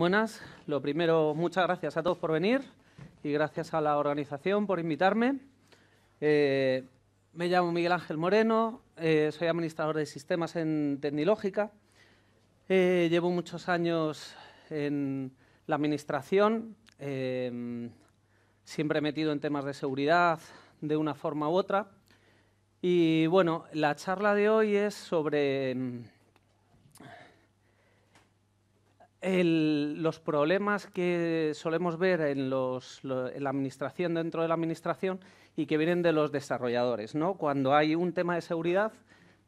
Buenas, lo primero, muchas gracias a todos por venir y gracias a la organización por invitarme. Eh, me llamo Miguel Ángel Moreno, eh, soy administrador de sistemas en Tecnilógica. Eh, llevo muchos años en la administración, siempre metido en temas de seguridad de una forma u otra. Y bueno, la charla de hoy es sobre mm, los problemas que solemos ver en, la administración, dentro de la administración, y que vienen de los desarrolladores. ¿no? Cuando hay un tema de seguridad,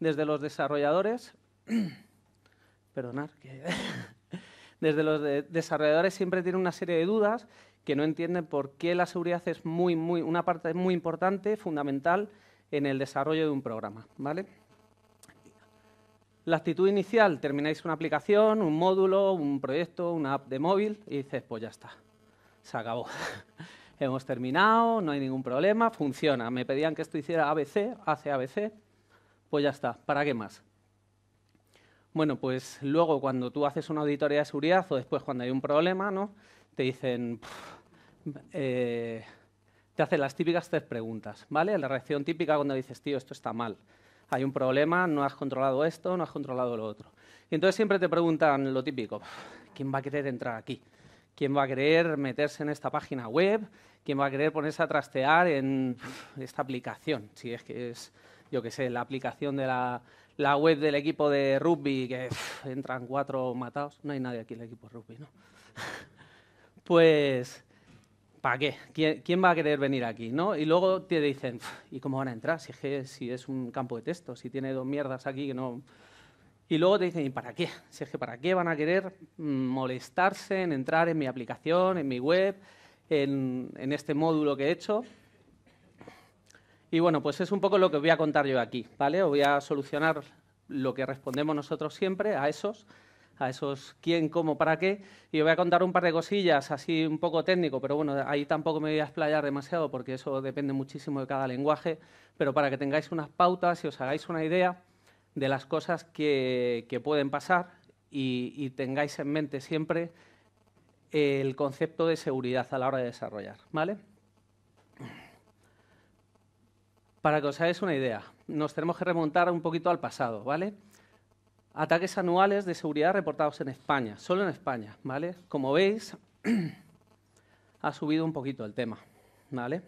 desde los desarrolladores, perdonar, desde los desarrolladores siempre tienen una serie de dudas que no entienden por qué la seguridad es muy, una parte muy importante, fundamental en el desarrollo de un programa. ¿vale? La actitud inicial, termináis una aplicación, un módulo, un proyecto, una app de móvil y dices, pues ya está, se acabó. Hemos terminado, no hay ningún problema, funciona. Me pedían que esto hiciera ABC, hace ABC, pues ya está, ¿para qué más? Bueno, pues luego cuando tú haces una auditoría de seguridad o después cuando hay un problema, ¿no? Te dicen, eh, te hacen las típicas tres preguntas, ¿vale? La reacción típica cuando dices, tío, esto está mal hay un problema, no has controlado esto, no has controlado lo otro. Y entonces siempre te preguntan lo típico, ¿quién va a querer entrar aquí? ¿Quién va a querer meterse en esta página web? ¿Quién va a querer ponerse a trastear en esta aplicación? Si es que es, yo qué sé, la aplicación de la, web del equipo de rugby que entran cuatro matados. No hay nadie aquí en el equipo de rugby, ¿no? pues ¿para qué? ¿Quién, va a querer venir aquí? ¿no? Y luego te dicen, ¿y cómo van a entrar? Si es, que, si es un campo de texto, si tiene dos mierdas aquí que no... Y luego te dicen, ¿y para qué? Si es que para qué van a querer mm, molestarse en entrar en mi aplicación, en mi web, en, en este módulo que he hecho. Y bueno, pues es un poco lo que voy a contar yo aquí, ¿vale? Os voy a solucionar lo que respondemos nosotros siempre a esos a esos quién, cómo, para qué. Y voy a contar un par de cosillas, así un poco técnico, pero bueno, ahí tampoco me voy a explayar demasiado porque eso depende muchísimo de cada lenguaje, pero para que tengáis unas pautas y os hagáis una idea de las cosas que, pueden pasar y, y, tengáis en mente siempre el concepto de seguridad a la hora de desarrollar, ¿vale? Para que os hagáis una idea, nos tenemos que remontar un poquito al pasado, ¿vale? ataques anuales de seguridad reportados en España, solo en España, ¿vale? Como veis, ha subido un poquito el tema, ¿vale?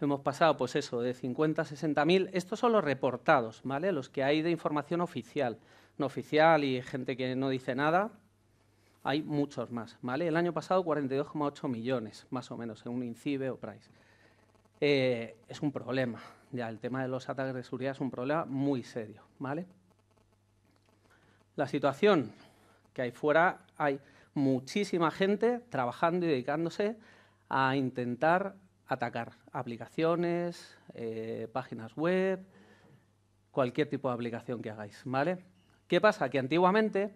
Hemos pasado, pues eso, de 50 a 60 Estos son los reportados, ¿vale? Los que hay de información oficial, no oficial y gente que no dice nada. Hay muchos más, ¿vale? El año pasado 42,8 millones, más o menos, según INCIBE o Price. Eh, es un problema, ya, el tema de los ataques de seguridad es un problema muy serio, ¿vale? La situación que hay fuera, hay muchísima gente trabajando y dedicándose a intentar atacar aplicaciones, eh, páginas web, cualquier tipo de aplicación que hagáis, ¿vale? ¿Qué pasa? Que antiguamente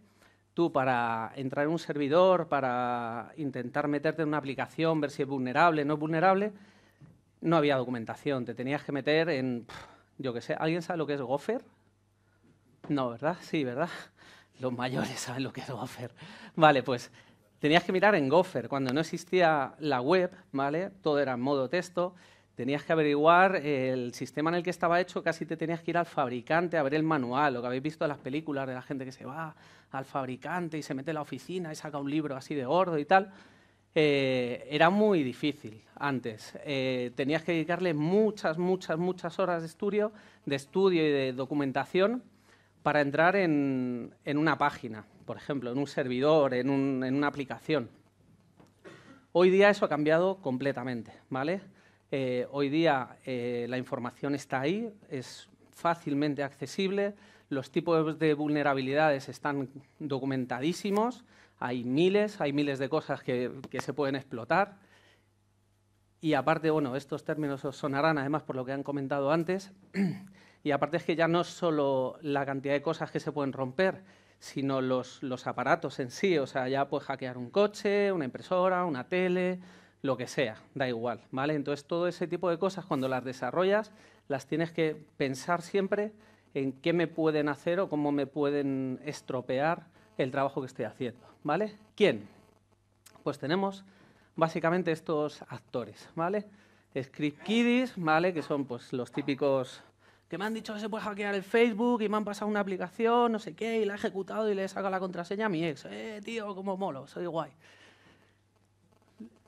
tú para entrar en un servidor, para intentar meterte en una aplicación, ver si es vulnerable, no es vulnerable, no había documentación. Te tenías que meter en, yo qué sé, ¿alguien sabe lo que es Gofer? No, ¿verdad? Sí, ¿verdad? Los mayores saben lo que es Gopher. Vale, pues tenías que mirar en Gopher. Cuando no existía la web, ¿vale? Todo era en modo texto. Tenías que averiguar el sistema en el que estaba hecho, casi te tenías que ir al fabricante a ver el manual, lo que habéis visto en las películas de la gente que se va al fabricante y se mete en la oficina y saca un libro así de gordo y tal. Eh, era muy difícil antes. Eh, tenías que dedicarle muchas, muchas, muchas horas de estudio, de estudio y de documentación para entrar en, una página, por ejemplo, en un servidor, en, una aplicación. Hoy día eso ha cambiado completamente, ¿vale? Eh, hoy día eh, la información está ahí, es fácilmente accesible, los tipos de vulnerabilidades están documentadísimos, hay miles, hay miles de cosas que, se pueden explotar. Y aparte, bueno, estos términos sonarán, además por lo que han comentado antes, y aparte es que ya no es solo la cantidad de cosas que se pueden romper, sino los, aparatos en sí. O sea, ya puedes hackear un coche, una impresora, una tele, lo que sea, da igual, ¿vale? Entonces, todo ese tipo de cosas, cuando las desarrollas, las tienes que pensar siempre en qué me pueden hacer o cómo me pueden estropear el trabajo que estoy haciendo, ¿vale? ¿Quién? Pues tenemos básicamente estos actores, ¿vale? Script kiddies, ¿vale? Que son pues, los típicos que me han dicho que se puede hackear el Facebook y me han pasado una aplicación, no sé qué, y la he ejecutado y le he sacado la contraseña a mi ex. Eh, tío, como molo, soy guay.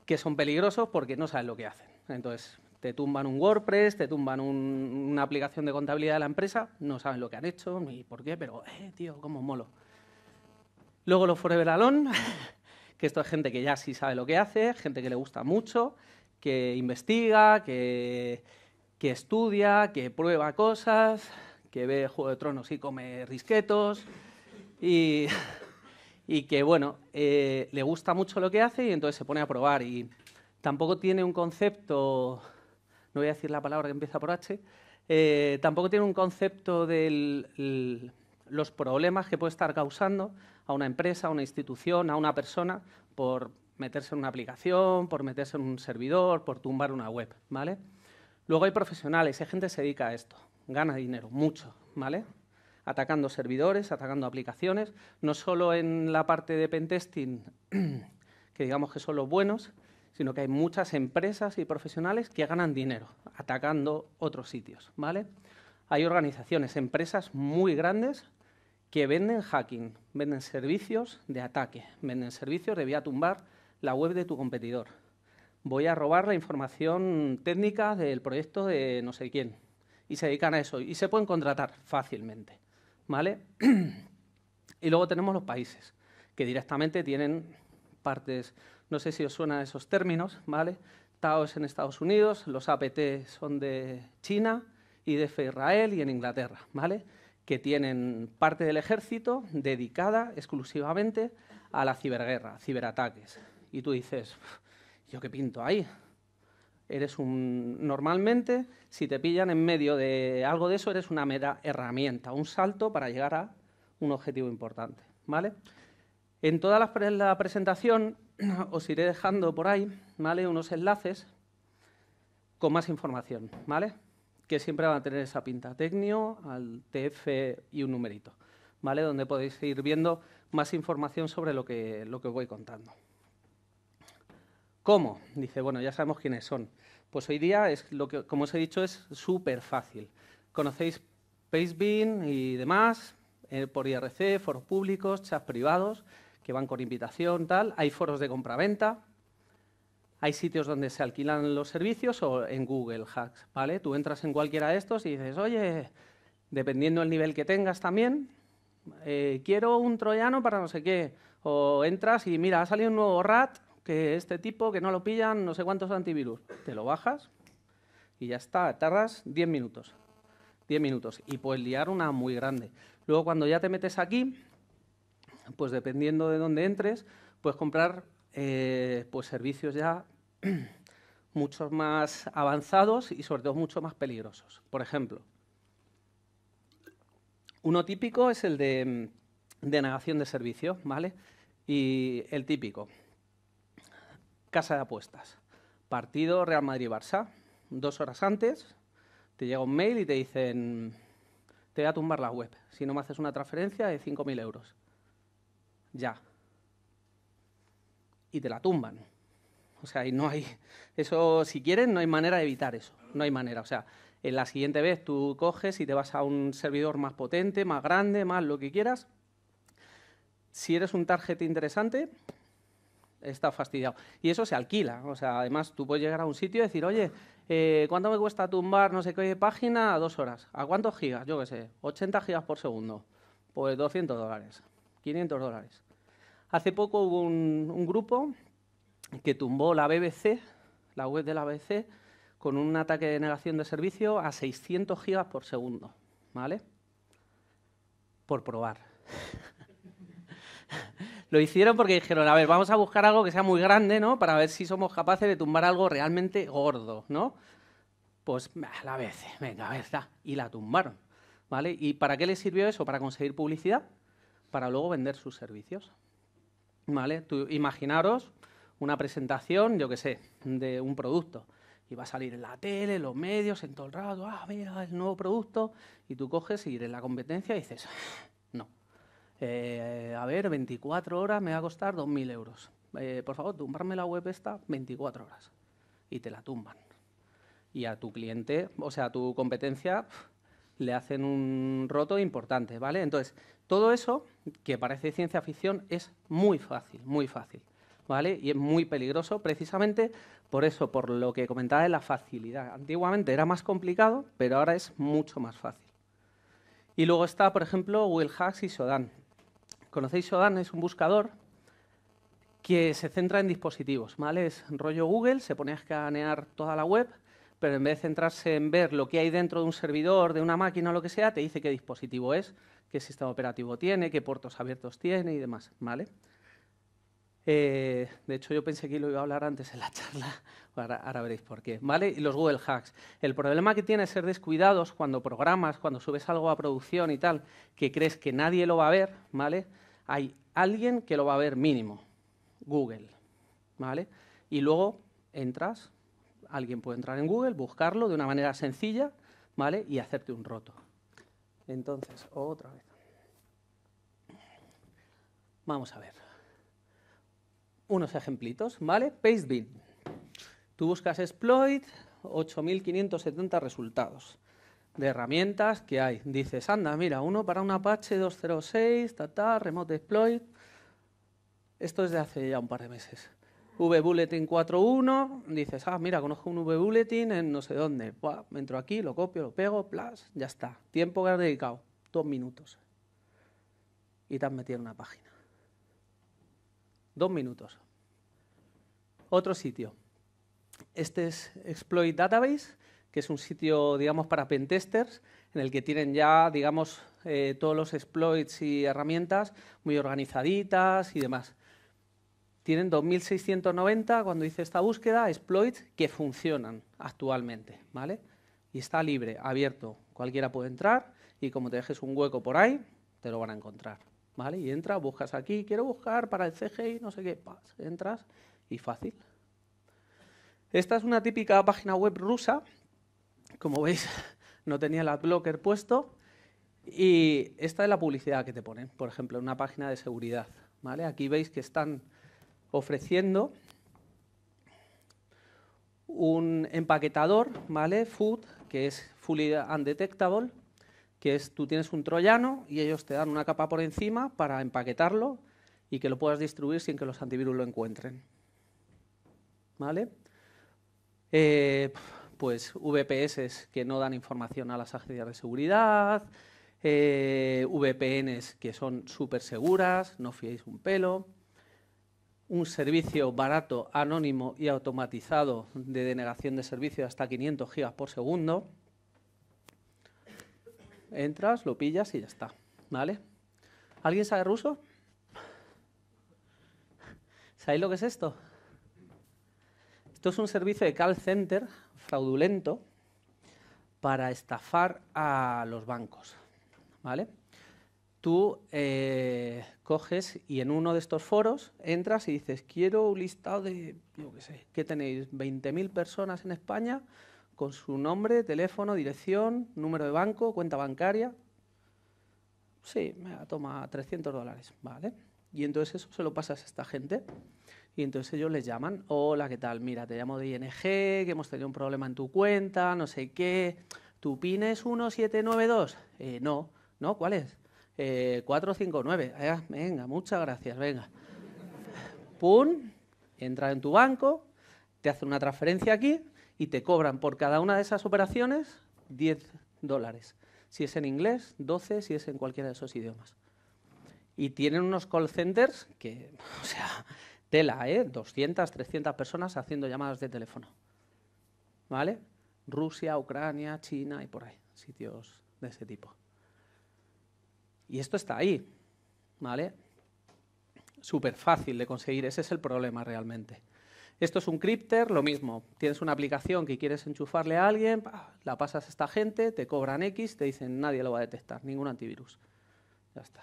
Que son peligrosos porque no saben lo que hacen. Entonces, te tumban un WordPress, te tumban una aplicación de contabilidad de la empresa, no saben lo que han hecho ni por qué, pero, eh, tío, como molo. Luego los Forever Alone, que esto es gente que ya sí sabe lo que hace, gente que le gusta mucho, que investiga, que que estudia, que prueba cosas, que ve Juego de Tronos y come risquetos y, que, bueno, eh, le gusta mucho lo que hace y entonces se pone a probar y tampoco tiene un concepto, no voy a decir la palabra que empieza por H, eh, tampoco tiene un concepto de los problemas que puede estar causando a una empresa, a una institución, a una persona por meterse en una aplicación, por meterse en un servidor, por tumbar una web, ¿vale? Luego hay profesionales, hay gente que se dedica a esto, gana dinero, mucho, ¿vale? Atacando servidores, atacando aplicaciones, no solo en la parte de pentesting, que digamos que son los buenos, sino que hay muchas empresas y profesionales que ganan dinero atacando otros sitios, ¿vale? Hay organizaciones, empresas muy grandes que venden hacking, venden servicios de ataque, venden servicios de vía tumbar la web de tu competidor, voy a robar la información técnica del proyecto de no sé quién. Y se dedican a eso. Y se pueden contratar fácilmente. ¿Vale? y luego tenemos los países, que directamente tienen partes, no sé si os suenan esos términos, ¿vale? TAO en Estados Unidos, los APT son de China, Y de Israel y en Inglaterra, ¿vale? Que tienen parte del ejército dedicada exclusivamente a la ciberguerra, ciberataques. Y tú dices, ¿yo qué pinto ahí? Eres un. Normalmente, si te pillan en medio de algo de eso, eres una mera herramienta, un salto para llegar a un objetivo importante. ¿Vale? En toda la, presentación os iré dejando por ahí, ¿vale? Unos enlaces con más información, ¿vale? Que siempre van a tener esa pinta tecnio, al TF y un numerito, ¿vale? Donde podéis ir viendo más información sobre lo que, lo que os voy contando. ¿Cómo? Dice, bueno, ya sabemos quiénes son. Pues hoy día, es lo que, como os he dicho, es súper fácil. Conocéis Pastebin y demás, eh, por IRC, foros públicos, chats privados, que van con invitación, tal. Hay foros de compraventa, hay sitios donde se alquilan los servicios o en Google Hacks, ¿vale? Tú entras en cualquiera de estos y dices, oye, dependiendo del nivel que tengas también, eh, quiero un troyano para no sé qué. O entras y mira, ha salido un nuevo RAT que este tipo, que no lo pillan, no sé cuántos antivirus. Te lo bajas y ya está, tardas 10 minutos. 10 minutos. Y puedes liar una muy grande. Luego, cuando ya te metes aquí, pues dependiendo de dónde entres, puedes comprar eh, pues servicios ya mucho más avanzados y sobre todo mucho más peligrosos. Por ejemplo, uno típico es el de mm, negación de servicio, ¿vale? Y el típico, casa de apuestas. Partido Real Madrid-Barça. Dos horas antes te llega un mail y te dicen, te voy a tumbar la web. Si no me haces una transferencia de 5.000 euros. Ya. Y te la tumban. O sea, y no hay, eso si quieren, no hay manera de evitar eso. No hay manera. O sea, en la siguiente vez tú coges y te vas a un servidor más potente, más grande, más lo que quieras. Si eres un target interesante, está fastidiado. Y eso se alquila. O sea, además, tú puedes llegar a un sitio y decir, oye, eh, ¿cuánto me cuesta tumbar no sé qué página? A dos horas. ¿A cuántos gigas? Yo qué sé, 80 gigas por segundo. Pues 200 dólares, 500 dólares. Hace poco hubo un, grupo que tumbó la BBC, la web de la BBC, con un ataque de negación de servicio a 600 gigas por segundo. ¿Vale? Por probar. Lo hicieron porque dijeron, a ver, vamos a buscar algo que sea muy grande, ¿no? Para ver si somos capaces de tumbar algo realmente gordo, ¿no? Pues a la vez, venga, a ver, Y la tumbaron, ¿vale? ¿Y para qué les sirvió eso? Para conseguir publicidad, para luego vender sus servicios, ¿vale? Tú, imaginaros una presentación, yo qué sé, de un producto y va a salir en la tele, en los medios, en todo el rato, ah, mira, el nuevo producto, y tú coges y eres la competencia y dices, eh, a ver, 24 horas me va a costar 2.000 euros. Eh, por favor, tumbarme la web esta 24 horas. Y te la tumban. Y a tu cliente, o sea, a tu competencia, le hacen un roto importante, ¿vale? Entonces, todo eso, que parece ciencia ficción, es muy fácil, muy fácil, ¿vale? Y es muy peligroso precisamente por eso, por lo que comentaba de la facilidad. Antiguamente era más complicado, pero ahora es mucho más fácil. Y luego está, por ejemplo, Will Hacks y Sodan. ¿Conocéis Shodan? Es un buscador que se centra en dispositivos, ¿vale? Es rollo Google, se pone a escanear toda la web, pero en vez de centrarse en ver lo que hay dentro de un servidor, de una máquina o lo que sea, te dice qué dispositivo es, qué sistema operativo tiene, qué puertos abiertos tiene y demás, ¿vale? Eh, de hecho, yo pensé que lo iba a hablar antes en la charla, ahora, veréis por qué. ¿vale? Y los Google Hacks. El problema que tiene es ser descuidados cuando programas, cuando subes algo a producción y tal, que crees que nadie lo va a ver, ¿vale? Hay alguien que lo va a ver mínimo, Google, ¿vale? Y luego entras, alguien puede entrar en Google, buscarlo de una manera sencilla, ¿vale? Y hacerte un roto. Entonces, otra vez. Vamos a ver unos ejemplitos, ¿vale? Pastebin. Tú buscas exploit, 8570 resultados de herramientas que hay. Dices, anda, mira, uno para un Apache 206, tata remote exploit. Esto es de hace ya un par de meses. VBulletin 4.1, dices, ah, mira, conozco un VBulletin en no sé dónde. entro aquí, lo copio, lo pego, plas, ya está. Tiempo que has dedicado, dos minutos. Y te has metido en una página. Dos minutos. Otro sitio. Este es Exploit Database, que es un sitio, digamos, para pentesters, en el que tienen ya, digamos, eh, todos los exploits y herramientas muy organizaditas y demás. Tienen 2.690, cuando hice esta búsqueda, exploits que funcionan actualmente, ¿vale? Y está libre, abierto, cualquiera puede entrar y como te dejes un hueco por ahí, te lo van a encontrar. Y entras, buscas aquí, quiero buscar para el CGI, no sé qué, entras y fácil. Esta es una típica página web rusa, como veis no tenía el blocker puesto, y esta es la publicidad que te ponen, por ejemplo, en una página de seguridad, Aquí veis que están ofreciendo un empaquetador, ¿vale? Food, que es fully undetectable, que es tú tienes un troyano y ellos te dan una capa por encima para empaquetarlo y que lo puedas distribuir sin que los antivirus lo encuentren. ¿Vale? Eh, pues VPS que no dan información a las agencias de seguridad, eh, VPNs que son súper seguras, no fiéis un pelo, un servicio barato, anónimo y automatizado de denegación de servicio de hasta 500 gigas por segundo, entras, lo pillas y ya está, ¿vale? ¿Alguien sabe ruso? ¿Sabéis lo que es esto? Esto es un servicio de call center fraudulento para estafar a los bancos, ¿vale? Tú eh, coges y en uno de estos foros entras y dices, quiero un listado de, yo qué sé, ¿qué tenéis? ¿20.000 personas en España? con su nombre, teléfono, dirección, número de banco, cuenta bancaria. Sí, me toma 300 dólares, ¿vale? Y entonces eso se lo pasas a esta gente. Y entonces ellos les llaman, hola, ¿qué tal? Mira, te llamo de ING, que hemos tenido un problema en tu cuenta, no sé qué. ¿Tu PIN es 1792? Eh, no, ¿no? ¿Cuál es? 459. Eh, ah, venga, muchas gracias, venga. Pum, entra en tu banco, te hace una transferencia aquí y te cobran por cada una de esas operaciones 10 dólares. Si es en inglés, 12, si es en cualquiera de esos idiomas. Y tienen unos call centers que, o sea, tela, ¿eh? 200, 300 personas haciendo llamadas de teléfono. ¿Vale? Rusia, Ucrania, China y por ahí, sitios de ese tipo. Y esto está ahí, ¿vale? Súper fácil de conseguir, ese es el problema realmente. Esto es un crypter, lo mismo. Tienes una aplicación que quieres enchufarle a alguien, la pasas a esta gente, te cobran X, te dicen nadie lo va a detectar, ningún antivirus. Ya está.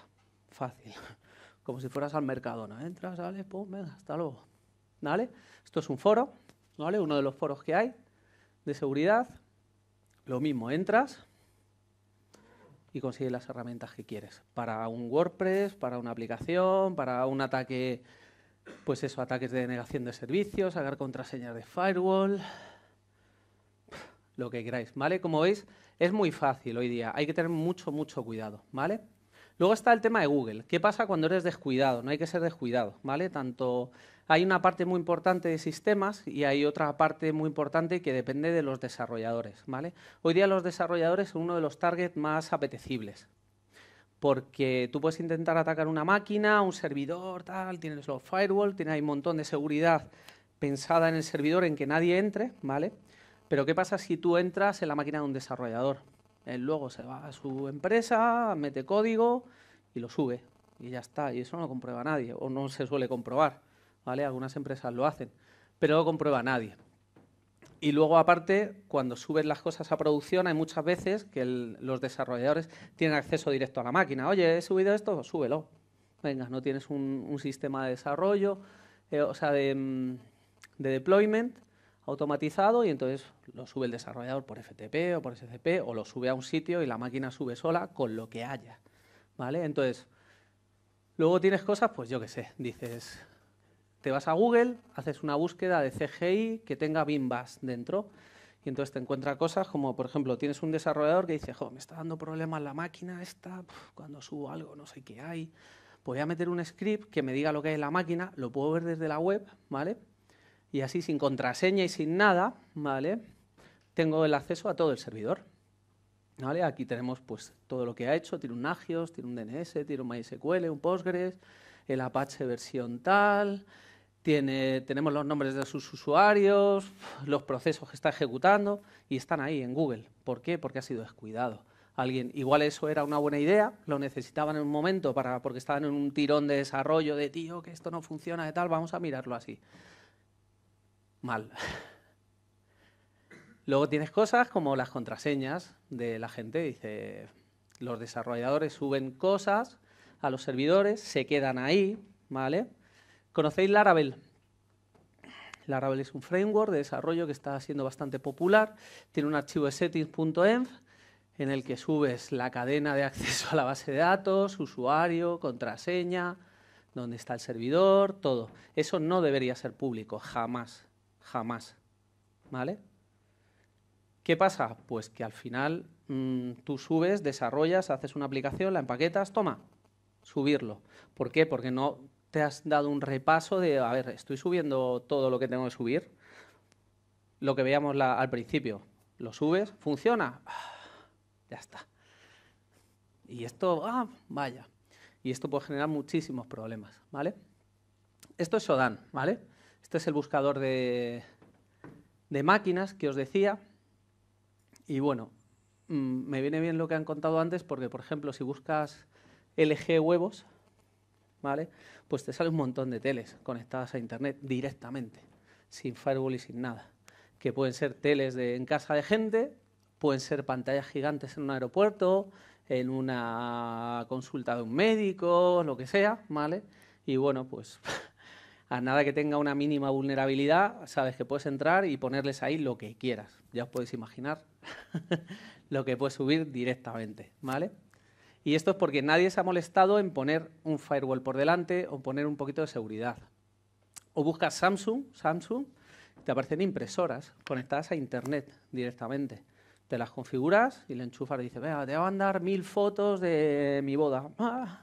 Fácil. Como si fueras al Mercadona. Entras, dale, pum, venga, hasta luego. ¿Vale? Esto es un foro, ¿vale? Uno de los foros que hay de seguridad. Lo mismo, entras y consigues las herramientas que quieres. Para un WordPress, para una aplicación, para un ataque pues eso, ataques de denegación de servicios, sacar contraseñas de firewall, lo que queráis, ¿vale? Como veis, es muy fácil hoy día, hay que tener mucho, mucho cuidado, ¿vale? Luego está el tema de Google. ¿Qué pasa cuando eres descuidado? No hay que ser descuidado, ¿vale? Tanto hay una parte muy importante de sistemas y hay otra parte muy importante que depende de los desarrolladores, ¿vale? Hoy día los desarrolladores son uno de los targets más apetecibles, porque tú puedes intentar atacar una máquina, un servidor, tal, tienes los firewall, tienes ahí un montón de seguridad pensada en el servidor en que nadie entre, ¿vale? Pero ¿qué pasa si tú entras en la máquina de un desarrollador? Él luego se va a su empresa, mete código y lo sube y ya está, y eso no lo comprueba nadie o no se suele comprobar, ¿vale? Algunas empresas lo hacen, pero no lo comprueba nadie. Y luego, aparte, cuando subes las cosas a producción, hay muchas veces que los desarrolladores tienen acceso directo a la máquina. Oye, he subido esto, súbelo. Venga, no tienes un, sistema de desarrollo, eh, o sea, de, mm, de, deployment automatizado y entonces lo sube el desarrollador por FTP o por SCP o lo sube a un sitio y la máquina sube sola con lo que haya. ¿Vale? Entonces, luego tienes cosas, pues yo qué sé, dices, te vas a Google, haces una búsqueda de CGI que tenga bimbas dentro. Y entonces te encuentra cosas como, por ejemplo, tienes un desarrollador que dice, jo, me está dando problemas la máquina esta, cuando subo algo no sé qué hay. voy a meter un script que me diga lo que hay en la máquina, lo puedo ver desde la web, ¿vale? Y así sin contraseña y sin nada, ¿vale? Tengo el acceso a todo el servidor. ¿Vale? Aquí tenemos pues, todo lo que ha hecho, tiene un Agios, tiene un DNS, tiene un MySQL, un Postgres, el Apache versión tal, tenemos los nombres de sus usuarios, los procesos que está ejecutando y están ahí en Google. ¿Por qué? Porque ha sido descuidado. igual eso era una buena idea, lo necesitaban en un momento para, porque estaban en un tirón de desarrollo de tío, que esto no funciona de tal, vamos a mirarlo así. Mal. Luego tienes cosas como las contraseñas de la gente, dice, los desarrolladores suben cosas a los servidores, se quedan ahí, ¿vale? ¿Conocéis Laravel? Laravel es un framework de desarrollo que está siendo bastante popular. Tiene un archivo de settings.env en el que subes la cadena de acceso a la base de datos, usuario, contraseña, dónde está el servidor, todo. Eso no debería ser público, jamás, jamás. ¿Vale? ¿Qué pasa? Pues que al final mm, tú subes, desarrollas, haces una aplicación, la empaquetas, toma, subirlo. ¿Por qué? Porque no te has dado un repaso de, a ver, estoy subiendo todo lo que tengo que subir, lo que veíamos al principio, lo subes, funciona, ah, ya está. Y esto, ah, vaya. Y esto puede generar muchísimos problemas, ¿vale? Esto es Sodan, ¿vale? Este es el buscador de, de máquinas que os decía. Y bueno, mm, me viene bien lo que han contado antes porque, por ejemplo, si buscas LG huevos, ¿vale? Pues te sale un montón de teles conectadas a Internet directamente, sin firewall y sin nada. Que pueden ser teles en casa de gente, pueden ser pantallas gigantes en un aeropuerto, en una consulta de un médico, lo que sea, ¿vale? Y bueno, pues a nada que tenga una mínima vulnerabilidad, sabes que puedes entrar y ponerles ahí lo que quieras. Ya os podéis imaginar lo que puedes subir directamente, ¿vale? Y esto es porque nadie se ha molestado en poner un firewall por delante o poner un poquito de seguridad. O buscas Samsung, Samsung, te aparecen impresoras conectadas a Internet directamente. Te las configuras y le enchufas y dice venga, te van a dar mil fotos de mi boda.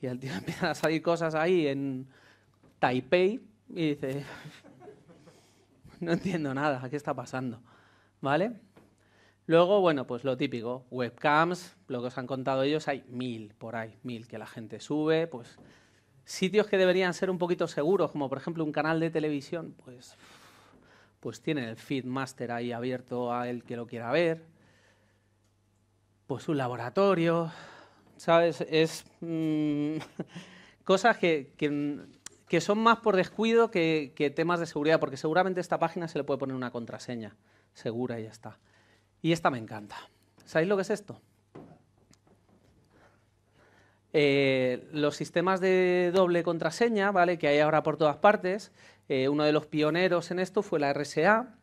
Y al tío empiezan a salir cosas ahí en Taipei y dice, no entiendo nada, ¿qué está pasando? ¿Vale? Luego, bueno, pues lo típico, webcams, lo que os han contado ellos, hay mil por ahí, mil que la gente sube, pues sitios que deberían ser un poquito seguros, como por ejemplo un canal de televisión, pues, pues el Feedmaster ahí abierto a el que lo quiera ver, pues un laboratorio, ¿sabes? Es mm, cosas que, son más por descuido que, que temas de seguridad, porque seguramente esta página se le puede poner una contraseña segura y ya está. Y esta me encanta. ¿Sabéis lo que es esto? Eh, los sistemas de doble contraseña, ¿vale? Que hay ahora por todas partes. Eh, uno de los pioneros en esto fue la RSA,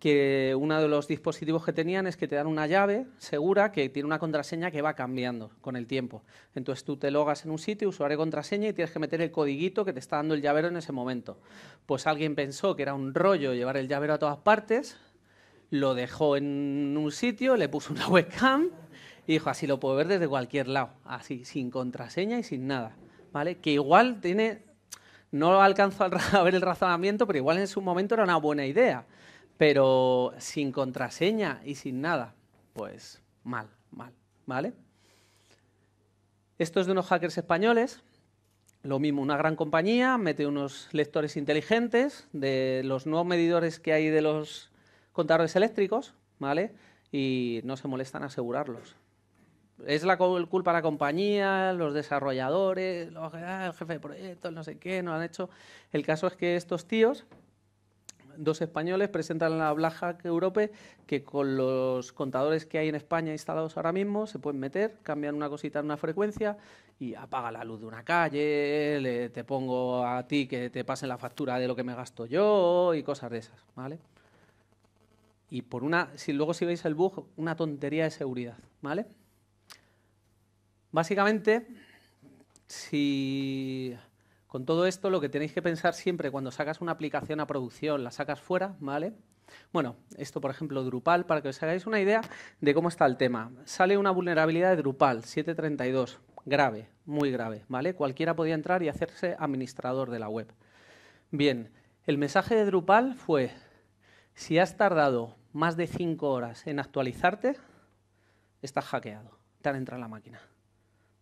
que uno de los dispositivos que tenían es que te dan una llave segura que tiene una contraseña que va cambiando con el tiempo. Entonces tú te logas en un sitio, usuario y contraseña y tienes que meter el codiguito que te está dando el llavero en ese momento. Pues alguien pensó que era un rollo llevar el llavero a todas partes, lo dejó en un sitio, le puso una webcam y dijo, así lo puedo ver desde cualquier lado, así, sin contraseña y sin nada, ¿vale? Que igual tiene, no alcanzó a ver el razonamiento, pero igual en su momento era una buena idea, pero sin contraseña y sin nada, pues mal, mal, ¿vale? Esto es de unos hackers españoles, lo mismo, una gran compañía, mete unos lectores inteligentes de los nuevos medidores que hay de los contadores eléctricos, ¿vale? Y no se molestan asegurarlos. Es la culpa de la compañía, los desarrolladores, los, ah, el jefe de proyectos, no sé qué, no han hecho. El caso es que estos tíos, dos españoles, presentan la Black Europe que con los contadores que hay en España instalados ahora mismo se pueden meter, cambian una cosita en una frecuencia y apaga la luz de una calle, le, te pongo a ti que te pasen la factura de lo que me gasto yo y cosas de esas, ¿vale? Y por una, si luego si veis el bug, una tontería de seguridad, ¿vale? Básicamente, si con todo esto lo que tenéis que pensar siempre cuando sacas una aplicación a producción, la sacas fuera, ¿vale? Bueno, esto por ejemplo Drupal, para que os hagáis una idea de cómo está el tema. Sale una vulnerabilidad de Drupal 732, grave, muy grave, ¿vale? Cualquiera podía entrar y hacerse administrador de la web. Bien, el mensaje de Drupal fue si has tardado más de 5 horas en actualizarte, estás hackeado, te han entrado en la máquina.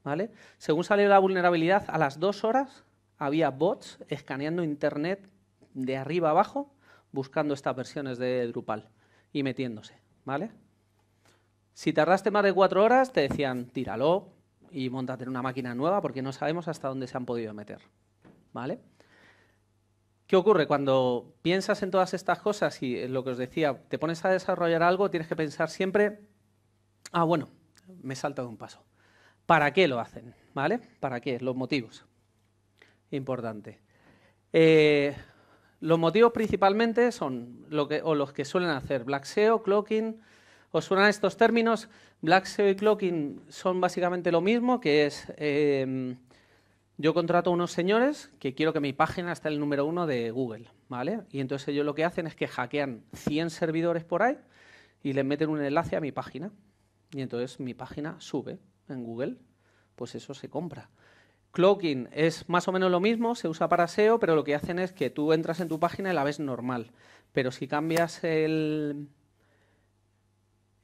¿Vale? Según salió la vulnerabilidad, a las 2 horas había bots escaneando Internet de arriba abajo buscando estas versiones de Drupal y metiéndose. ¿vale? Si tardaste más de 4 horas, te decían, tíralo y montate en una máquina nueva porque no sabemos hasta dónde se han podido meter. ¿vale? ¿Qué ocurre? Cuando piensas en todas estas cosas y en lo que os decía, te pones a desarrollar algo, tienes que pensar siempre, ah, bueno, me he de un paso. ¿Para qué lo hacen? ¿Vale? ¿Para qué? Los motivos. Importante. Eh, los motivos principalmente son lo que, o los que suelen hacer Black SEO, clocking. ¿Os suenan estos términos? Black SEO y clocking son básicamente lo mismo, que es eh, yo contrato a unos señores que quiero que mi página esté en el número uno de Google, ¿vale? Y entonces ellos lo que hacen es que hackean 100 servidores por ahí y les meten un enlace a mi página. Y entonces mi página sube en Google, pues eso se compra. Cloaking es más o menos lo mismo, se usa para SEO, pero lo que hacen es que tú entras en tu página y la ves normal. Pero si cambias el,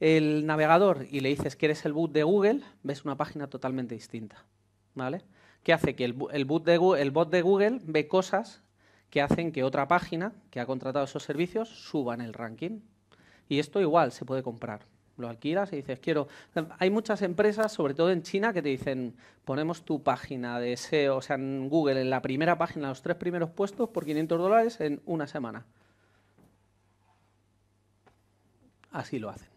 el navegador y le dices que eres el boot de Google, ves una página totalmente distinta, ¿vale? que hace que el, bot de Google, ve cosas que hacen que otra página que ha contratado esos servicios suba en el ranking. Y esto igual se puede comprar. Lo alquilas y dices, quiero... Hay muchas empresas, sobre todo en China, que te dicen, ponemos tu página de SEO, o sea, en Google, en la primera página, los tres primeros puestos por 500 dólares en una semana. Así lo hacen.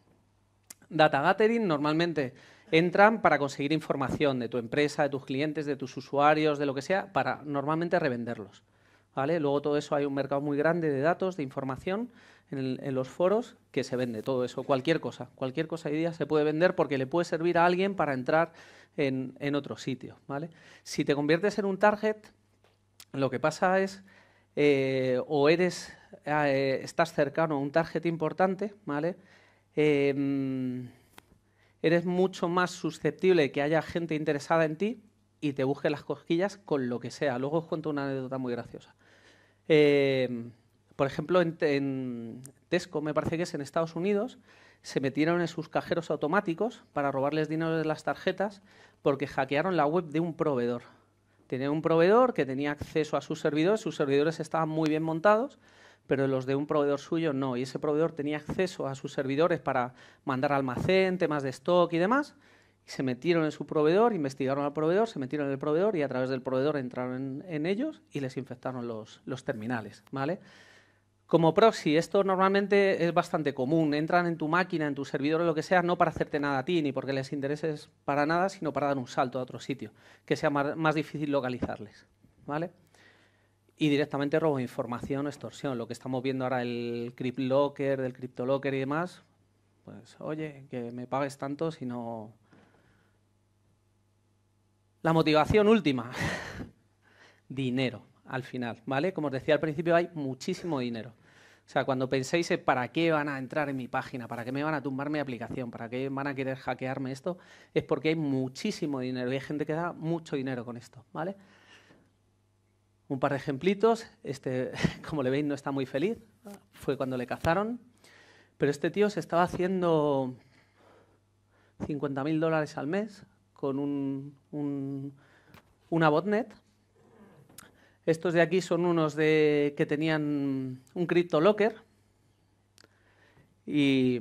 Data Gathering normalmente entran para conseguir información de tu empresa, de tus clientes, de tus usuarios, de lo que sea, para normalmente revenderlos. ¿Vale? Luego todo eso hay un mercado muy grande de datos, de información en, los foros que se vende todo eso, cualquier cosa, cualquier cosa hoy día se puede vender porque le puede servir a alguien para entrar en, otro sitio, ¿vale? Si te conviertes en un target, lo que pasa es eh, o eres eh, estás cercano a un target importante, ¿vale? Eh, eres mucho más susceptible que haya gente interesada en ti y te busque las cosquillas con lo que sea. Luego os cuento una anécdota muy graciosa. Eh, por ejemplo, en, en, Tesco, me parece que es en Estados Unidos, se metieron en sus cajeros automáticos para robarles dinero de las tarjetas porque hackearon la web de un proveedor. Tenía un proveedor que tenía acceso a sus servidores, sus servidores estaban muy bien montados pero los de un proveedor suyo no. Y ese proveedor tenía acceso a sus servidores para mandar almacén, temas de stock y demás. Y se metieron en su proveedor, investigaron al proveedor, se metieron en el proveedor y a través del proveedor entraron en, ellos y les infectaron los, terminales. ¿vale? Como proxy, esto normalmente es bastante común. Entran en tu máquina, en tu servidor o lo que sea, no para hacerte nada a ti ni porque les intereses para nada, sino para dar un salto a otro sitio, que sea más difícil localizarles. ¿Vale? y directamente robo información o extorsión. Lo que estamos viendo ahora el CryptLocker, del CryptoLocker y demás, pues oye, que me pagues tanto si no... La motivación última, dinero, al final, ¿vale? Como os decía al principio, hay muchísimo dinero. O sea, cuando penséis en para qué van a entrar en mi página, para qué me van a tumbar mi aplicación, para qué van a querer hackearme esto, es porque hay muchísimo dinero y hay gente que da mucho dinero con esto, ¿vale? Un par de ejemplitos. Este, como le veis, no está muy feliz. Fue cuando le cazaron. Pero este tío se estaba haciendo 50.000 dólares al mes con un, una botnet. Estos de aquí son unos de, que tenían un locker y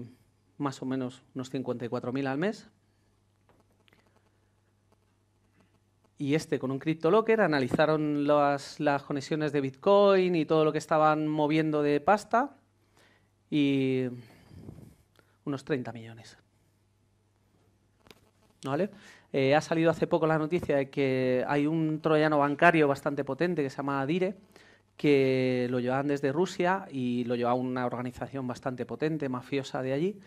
más o menos unos 54.000 al mes. y este con un CryptoLocker analizaron las, las conexiones de Bitcoin y todo lo que estaban moviendo de pasta y unos 30 millones. ¿Vale? Eh, ha salido hace poco la noticia de que hay un troyano bancario bastante potente que se llama Dire, que lo llevaban desde Rusia y lo llevaba una organización bastante potente, mafiosa de allí,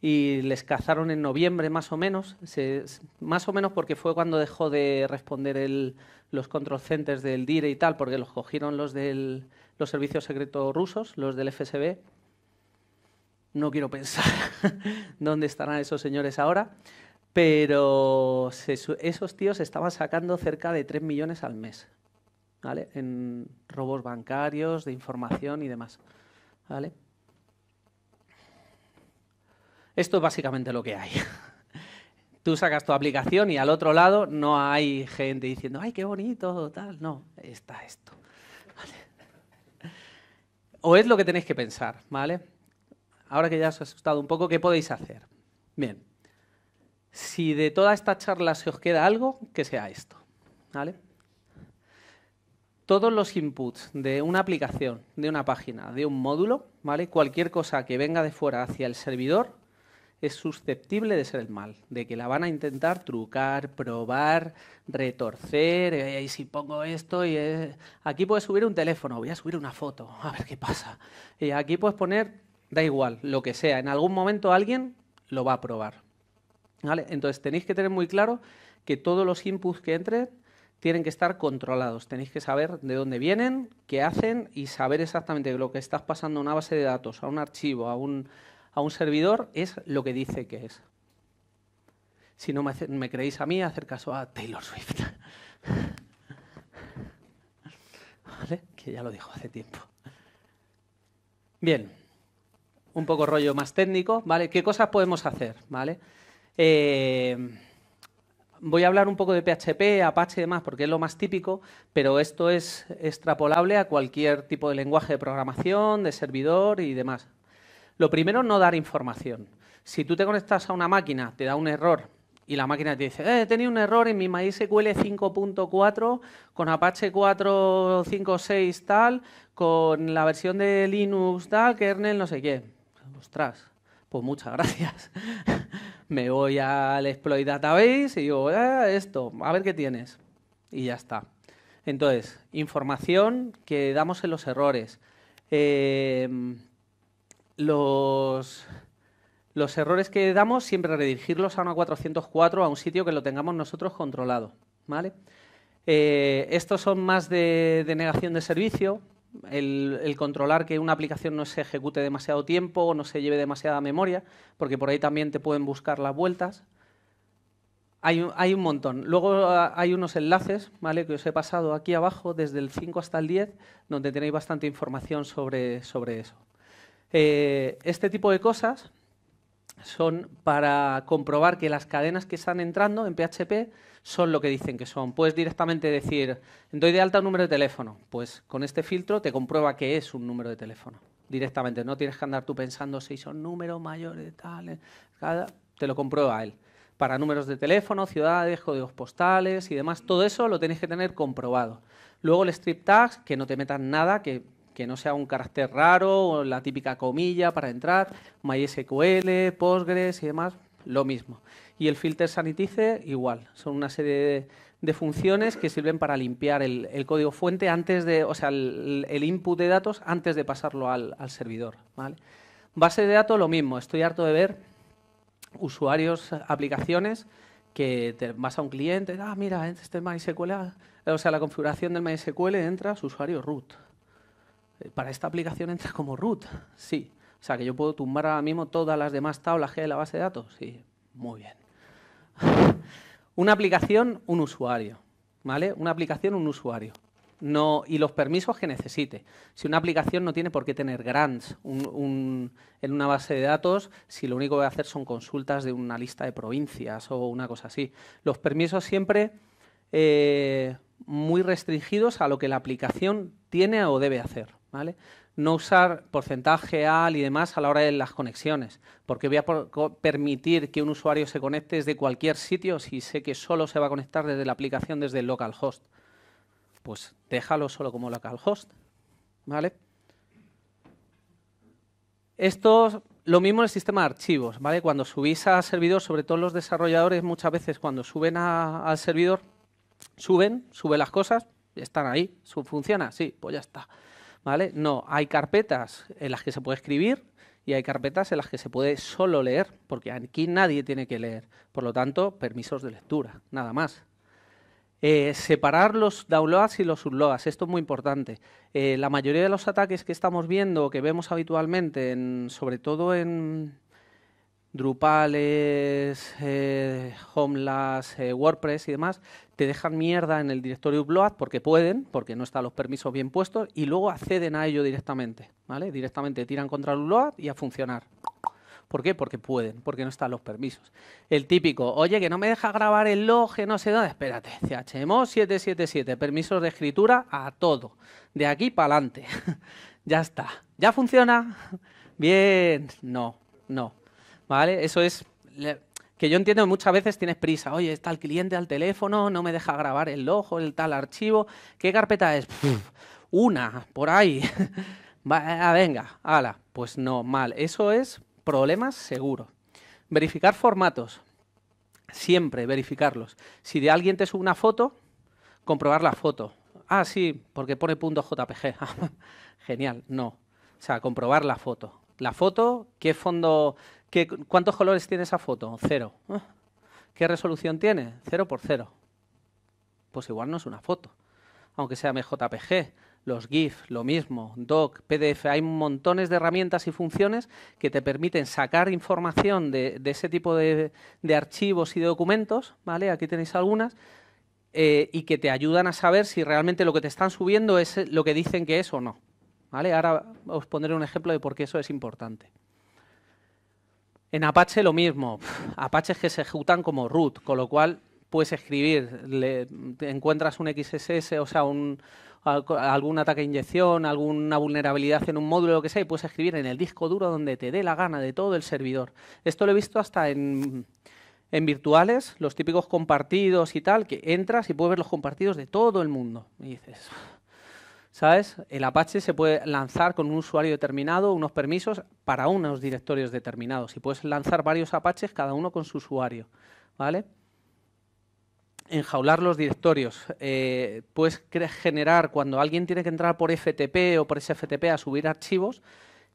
y les cazaron en noviembre más o menos, más o menos porque fue cuando dejó de responder los control centers del DIRE y tal, porque los cogieron los del los servicios secretos rusos, los del FSB. No quiero pensar dónde estarán esos señores ahora, pero esos tíos estaban sacando cerca de 3 millones al mes, ¿vale? En robos bancarios, de información y demás, ¿vale? Esto es básicamente lo que hay. Tú sacas tu aplicación y al otro lado no hay gente diciendo, ay, qué bonito, tal. No, está esto. O es lo que tenéis que pensar, ¿vale? Ahora que ya os he asustado un poco, ¿qué podéis hacer? Bien, si de toda esta charla se os queda algo, que sea esto, ¿vale? todos los inputs de una aplicación, de una página, de un módulo, ¿vale? Cualquier cosa que venga de fuera hacia el servidor, es susceptible de ser el mal, de que la van a intentar trucar, probar, retorcer, eh, y si pongo esto, y eh, aquí puedes subir un teléfono, voy a subir una foto, a ver qué pasa. Y aquí puedes poner, da igual, lo que sea, en algún momento alguien lo va a probar. ¿Vale? Entonces tenéis que tener muy claro que todos los inputs que entren tienen que estar controlados. Tenéis que saber de dónde vienen, qué hacen y saber exactamente lo que estás pasando a una base de datos, a un archivo, a un, a un servidor es lo que dice que es. Si no me, creéis a mí, hacer caso a Taylor Swift. Que ya lo dijo hace tiempo. Bien, un poco rollo más técnico, ¿vale? ¿Qué cosas podemos hacer? ¿Vale? Eh, voy a hablar un poco de PHP, Apache y demás, porque es lo más típico, pero esto es extrapolable a cualquier tipo de lenguaje de programación, de servidor y demás. Lo primero, no dar información. Si tú te conectas a una máquina, te da un error y la máquina te dice, eh, he tenido un error en mi MySQL 5.4 con Apache 4.5.6 tal, con la versión de Linux tal, kernel no sé qué. Ostras, pues muchas gracias. Me voy al exploit database y digo, eh, esto, a ver qué tienes. Y ya está. Entonces, información que damos en los errores. Eh, los, los errores que damos siempre redirigirlos a una 404, a un sitio que lo tengamos nosotros controlado. ¿vale? Eh, estos son más de, negación de servicio, el, controlar que una aplicación no se ejecute demasiado tiempo o no se lleve demasiada memoria, porque por ahí también te pueden buscar las vueltas. Hay, un montón. Luego ah, hay unos enlaces ¿vale? que os he pasado aquí abajo, desde el 5 hasta el 10, donde tenéis bastante información sobre, sobre eso. Eh, este tipo de cosas son para comprobar que las cadenas que están entrando en PHP son lo que dicen que son. Puedes directamente decir, doy de alta un número de teléfono. Pues con este filtro te comprueba que es un número de teléfono directamente. No tienes que andar tú pensando si son números mayores, tal. te lo comprueba él. Para números de teléfono, ciudades, códigos postales y demás, todo eso lo tienes que tener comprobado. Luego el strip tags, que no te metan nada, que que no sea un carácter raro o la típica comilla para entrar, MySQL, Postgres y demás, lo mismo. Y el filter sanitice, igual. Son una serie de, funciones que sirven para limpiar el, código fuente antes de, o sea, el, input de datos antes de pasarlo al, servidor. ¿vale? Base de datos, lo mismo. Estoy harto de ver usuarios, aplicaciones que te vas a un cliente, ah, mira, este MySQL, ah". o sea, la configuración del MySQL, entra su usuario root para esta aplicación entra como root, sí. O sea, que yo puedo tumbar ahora mismo todas las demás tablas que hay la base de datos, sí, muy bien. Una aplicación, un usuario, ¿vale? Una aplicación, un usuario. No, y los permisos que necesite. Si una aplicación no tiene por qué tener grants en una base de datos, si lo único que va a hacer son consultas de una lista de provincias o una cosa así. Los permisos siempre eh, muy restringidos a lo que la aplicación tiene o debe hacer. ¿vale? No usar porcentaje al y demás a la hora de las conexiones, porque voy a permitir que un usuario se conecte desde cualquier sitio si sé que solo se va a conectar desde la aplicación, desde el localhost. Pues déjalo solo como localhost, ¿vale? Esto lo mismo en el sistema de archivos, ¿vale? Cuando subís a servidor, sobre todo los desarrolladores muchas veces cuando suben al servidor, suben, suben las cosas, están ahí, funciona, sí, pues ya está. ¿vale? No, hay carpetas en las que se puede escribir y hay carpetas en las que se puede solo leer, porque aquí nadie tiene que leer. Por lo tanto, permisos de lectura, nada más. Eh, separar los downloads y los uploads, esto es muy importante. Eh, la mayoría de los ataques que estamos viendo, que vemos habitualmente, sobre todo en, Drupales, eh, Homeless, eh, WordPress y demás, te dejan mierda en el directorio upload porque pueden, porque no están los permisos bien puestos, y luego acceden a ello directamente, ¿vale? Directamente tiran contra el upload y a funcionar. ¿Por qué? Porque pueden, porque no están los permisos. El típico, oye, que no me deja grabar el log, no sé dónde. Espérate, CHMO 777, permisos de escritura a todo. De aquí para adelante. ya está. ¿Ya funciona? Bien. No, no. ¿vale? Eso es que yo entiendo que muchas veces tienes prisa. Oye, está el cliente al teléfono, no me deja grabar el ojo, el tal archivo. ¿Qué carpeta es? una, por ahí. Eh, venga, ala. Pues no, mal. Eso es problemas seguro. Verificar formatos. Siempre verificarlos. Si de alguien te sube una foto, comprobar la foto. Ah, sí, porque pone punto .jpg. Genial, no. O sea, comprobar la foto. La foto, ¿qué fondo, qué, cuántos colores tiene esa foto? Cero. Ah. ¿Qué resolución tiene? Cero por cero. Pues igual no es una foto, aunque sea MJPG los GIF, lo mismo, DOC, PDF, hay montones de herramientas y funciones que te permiten sacar información de, ese tipo de, archivos y de documentos, ¿vale? Aquí tenéis algunas, eh, y que te ayudan a saber si realmente lo que te están subiendo es lo que dicen que es o no. Ahora os pondré un ejemplo de por qué eso es importante. En Apache lo mismo, Apache que se ejecutan como root, con lo cual puedes escribir, le, encuentras un XSS, o sea, algún ataque de inyección, alguna vulnerabilidad en un módulo, lo que sea, y puedes escribir en el disco duro donde te dé la gana de todo el servidor. Esto lo he visto hasta en, en virtuales, los típicos compartidos y tal, que entras y puedes ver los compartidos de todo el mundo. Y dices, ¿Sabes? El Apache se puede lanzar con un usuario determinado, unos permisos para unos directorios determinados. Y puedes lanzar varios Apaches, cada uno con su usuario. ¿Vale? Enjaular los directorios. Eh, puedes generar, cuando alguien tiene que entrar por FTP o por SFTP a subir archivos,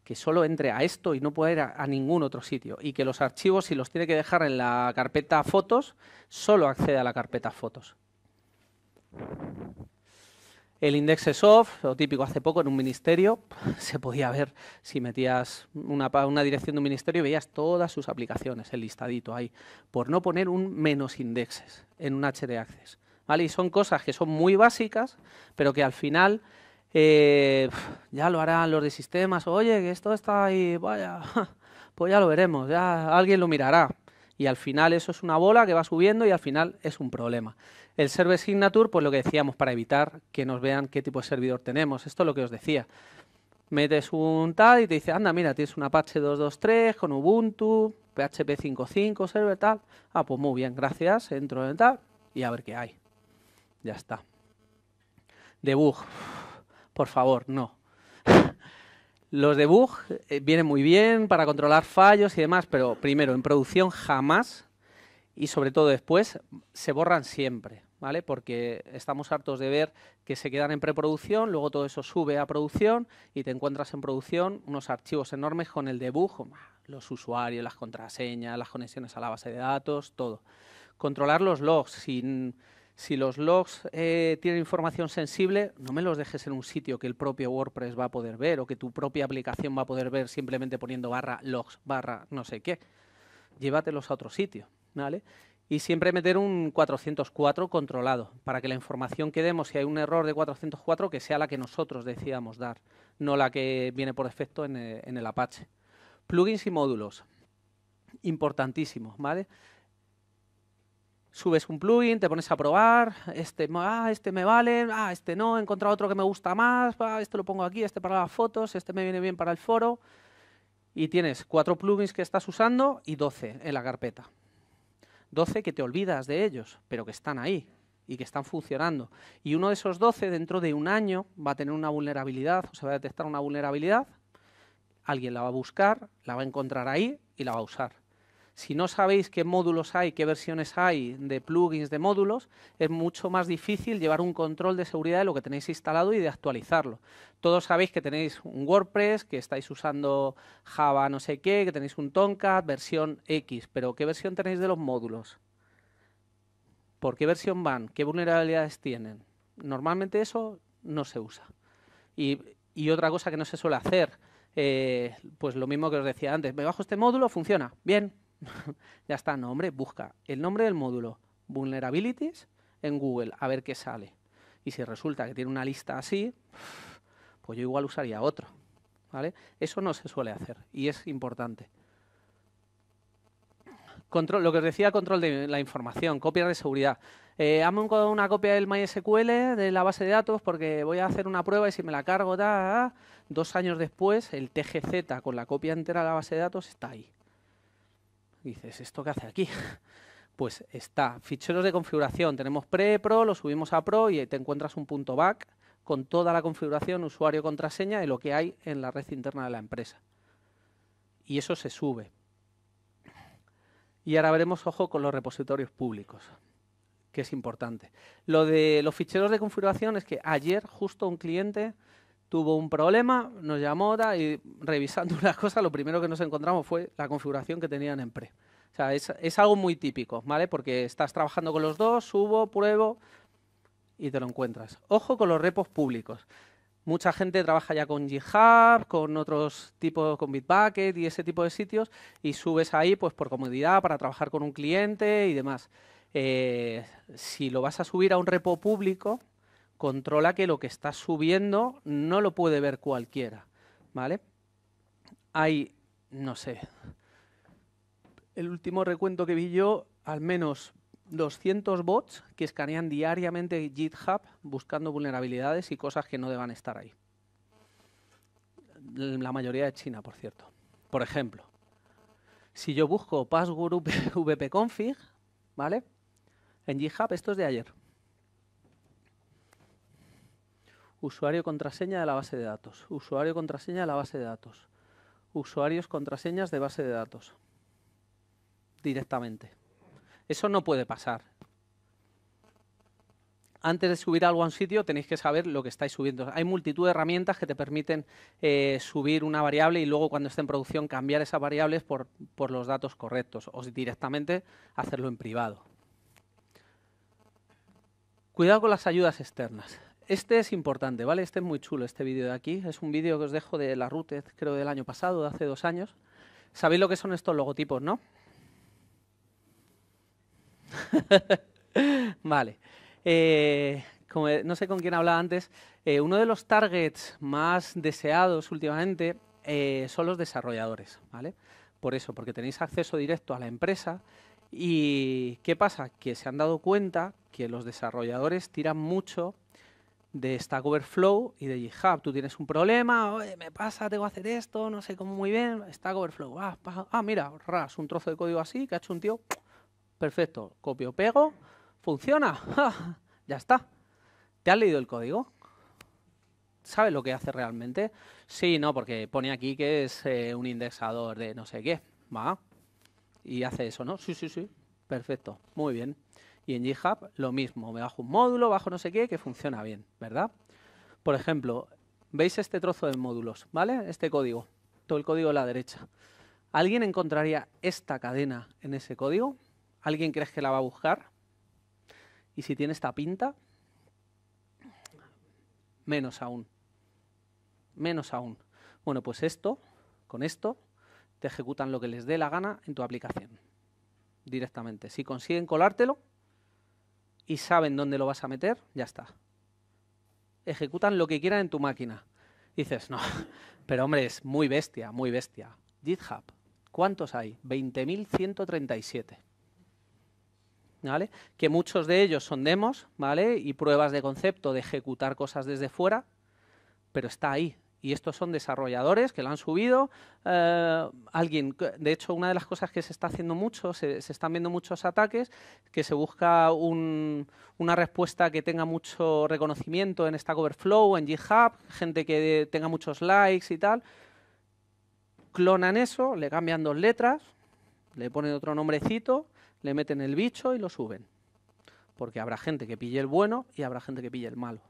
que solo entre a esto y no pueda ir a, ningún otro sitio. Y que los archivos, si los tiene que dejar en la carpeta fotos, solo accede a la carpeta fotos. El index soft, lo típico, hace poco en un ministerio se podía ver, si metías una, dirección de un ministerio, veías todas sus aplicaciones, el listadito ahí, por no poner un menos indexes en un HD Access. ¿vale? Y son cosas que son muy básicas, pero que al final eh, ya lo harán los de sistemas, oye, que esto está ahí, vaya, pues ya lo veremos, ya alguien lo mirará, y al final eso es una bola que va subiendo y al final es un problema. El server Signature, pues lo que decíamos, para evitar que nos vean qué tipo de servidor tenemos. Esto es lo que os decía. Metes un tal y te dice, anda, mira, tienes un Apache 2.2.3 con Ubuntu, PHP 5.5, server tal. Ah, pues muy bien, gracias, entro en tal y a ver qué hay. Ya está. Debug, por favor, no. Los debug eh, vienen muy bien para controlar fallos y demás, pero primero, en producción jamás y sobre todo después se borran siempre, ¿vale? Porque estamos hartos de ver que se quedan en preproducción, luego todo eso sube a producción y te encuentras en producción unos archivos enormes con el debug, los usuarios, las contraseñas, las conexiones a la base de datos, todo. Controlar los logs sin si los logs eh, tienen información sensible, no me los dejes en un sitio que el propio WordPress va a poder ver o que tu propia aplicación va a poder ver simplemente poniendo barra logs, barra no sé qué. Llévatelos a otro sitio, ¿vale? Y siempre meter un 404 controlado, para que la información que demos, si hay un error de 404, que sea la que nosotros decíamos dar, no la que viene por defecto en eh, el, Apache. Plugins y módulos, importantísimo, ¿vale? subes un plugin, te pones a probar, este, ah, este me vale, ah, este no, he encontrado otro que me gusta más, va, ah, este lo pongo aquí, este para las fotos, este me viene bien para el foro. Y tienes cuatro plugins que estás usando y 12 en la carpeta. 12 que te olvidas de ellos, pero que están ahí y que están funcionando. Y uno de esos 12 dentro de un año va a tener una vulnerabilidad, o se va a detectar una vulnerabilidad, alguien la va a buscar, la va a encontrar ahí y la va a usar. Si no sabéis qué módulos hay, qué versiones hay de plugins de módulos, es mucho más difícil llevar un control de seguridad de lo que tenéis instalado y de actualizarlo. Todos sabéis que tenéis un WordPress, que estáis usando Java no sé qué, que tenéis un Tomcat, versión X, pero ¿qué versión tenéis de los módulos? ¿Por qué versión van? ¿Qué vulnerabilidades tienen? Normalmente eso no se usa. Y, otra cosa que no se suele hacer, eh, pues lo mismo que os decía antes, me bajo este módulo, funciona, bien, ya está, nombre, busca el nombre del módulo, vulnerabilities, en Google, a ver qué sale. Y si resulta que tiene una lista así, pues yo igual usaría otro. ¿vale? Eso no se suele hacer y es importante. Control, lo que os decía, control de la información, copia de seguridad. Eh, hazme una copia del MySQL de la base de datos porque voy a hacer una prueba y si me la cargo, da, dos años después, el TGZ con la copia entera de la base de datos está ahí dices, ¿esto qué hace aquí? Pues está, ficheros de configuración, tenemos pre, pro, lo subimos a pro y te encuentras un punto back con toda la configuración, usuario, contraseña y lo que hay en la red interna de la empresa. Y eso se sube. Y ahora veremos, ojo, con los repositorios públicos, que es importante. Lo de los ficheros de configuración es que ayer justo un cliente tuvo un problema, nos llamó y revisando una cosas, lo primero que nos encontramos fue la configuración que tenían en pre. O sea, es, algo muy típico, ¿vale? Porque estás trabajando con los dos, subo, pruebo y te lo encuentras. Ojo con los repos públicos. Mucha gente trabaja ya con GitHub, con otros tipos, con Bitbucket y ese tipo de sitios, y subes ahí pues por comodidad, para trabajar con un cliente y demás. Eh, si lo vas a subir a un repo público, controla que lo que está subiendo no lo puede ver cualquiera, ¿vale? Hay, no sé, el último recuento que vi yo, al menos 200 bots que escanean diariamente GitHub buscando vulnerabilidades y cosas que no deban estar ahí. La mayoría de China, por cierto. Por ejemplo, si yo busco password vpconfig, ¿vale? En GitHub, esto es de ayer, Usuario contraseña de la base de datos. Usuario contraseña de la base de datos. Usuarios contraseñas de base de datos. Directamente. Eso no puede pasar. Antes de subir algo a un sitio tenéis que saber lo que estáis subiendo. Hay multitud de herramientas que te permiten eh, subir una variable y luego cuando esté en producción cambiar esas variables por los datos correctos o directamente hacerlo en privado. Cuidado con las ayudas externas. Este es importante, ¿vale? Este es muy chulo, este vídeo de aquí. Es un vídeo que os dejo de la Rutez, creo del año pasado, de hace dos años. Sabéis lo que son estos logotipos, ¿no? vale. Eh, como, no sé con quién hablaba antes, eh, uno de los targets más deseados últimamente eh, son los desarrolladores, ¿vale? Por eso, porque tenéis acceso directo a la empresa y ¿qué pasa? Que se han dado cuenta que los desarrolladores tiran mucho de Stack Overflow y de GitHub. Tú tienes un problema, me pasa, tengo que hacer esto, no sé cómo muy bien, Stack Overflow. Ah, ah, mira, ras, un trozo de código así que ha hecho un tío. Perfecto, copio, pego, funciona, ya está. ¿Te has leído el código? ¿Sabes lo que hace realmente? Sí, no, porque pone aquí que es eh, un indexador de no sé qué. Va. Y hace eso, ¿no? Sí, sí, sí. Perfecto. Muy bien. Y en GitHub lo mismo, me bajo un módulo, bajo no sé qué, que funciona bien, ¿verdad? Por ejemplo, veis este trozo de módulos, ¿vale? Este código, todo el código a la derecha. ¿Alguien encontraría esta cadena en ese código? ¿Alguien crees que la va a buscar? ¿Y si tiene esta pinta? Menos aún. Menos aún. Bueno, pues esto, con esto, te ejecutan lo que les dé la gana en tu aplicación. Directamente. Si consiguen colártelo, y saben dónde lo vas a meter, ya está. Ejecutan lo que quieran en tu máquina. Dices, no, pero hombre, es muy bestia, muy bestia. GitHub, ¿cuántos hay? 20.137. ¿Vale? Que muchos de ellos son demos, ¿vale? Y pruebas de concepto de ejecutar cosas desde fuera, pero está ahí, y estos son desarrolladores que lo han subido. Eh, alguien, de hecho, una de las cosas que se está haciendo mucho, se, están viendo muchos ataques, que se busca una respuesta que tenga mucho reconocimiento en Stack Overflow, en GitHub, gente que tenga muchos likes y tal. Clonan eso, le cambian dos letras, le ponen otro nombrecito, le meten el bicho y lo suben. Porque habrá gente que pille el bueno y habrá gente que pille el malo.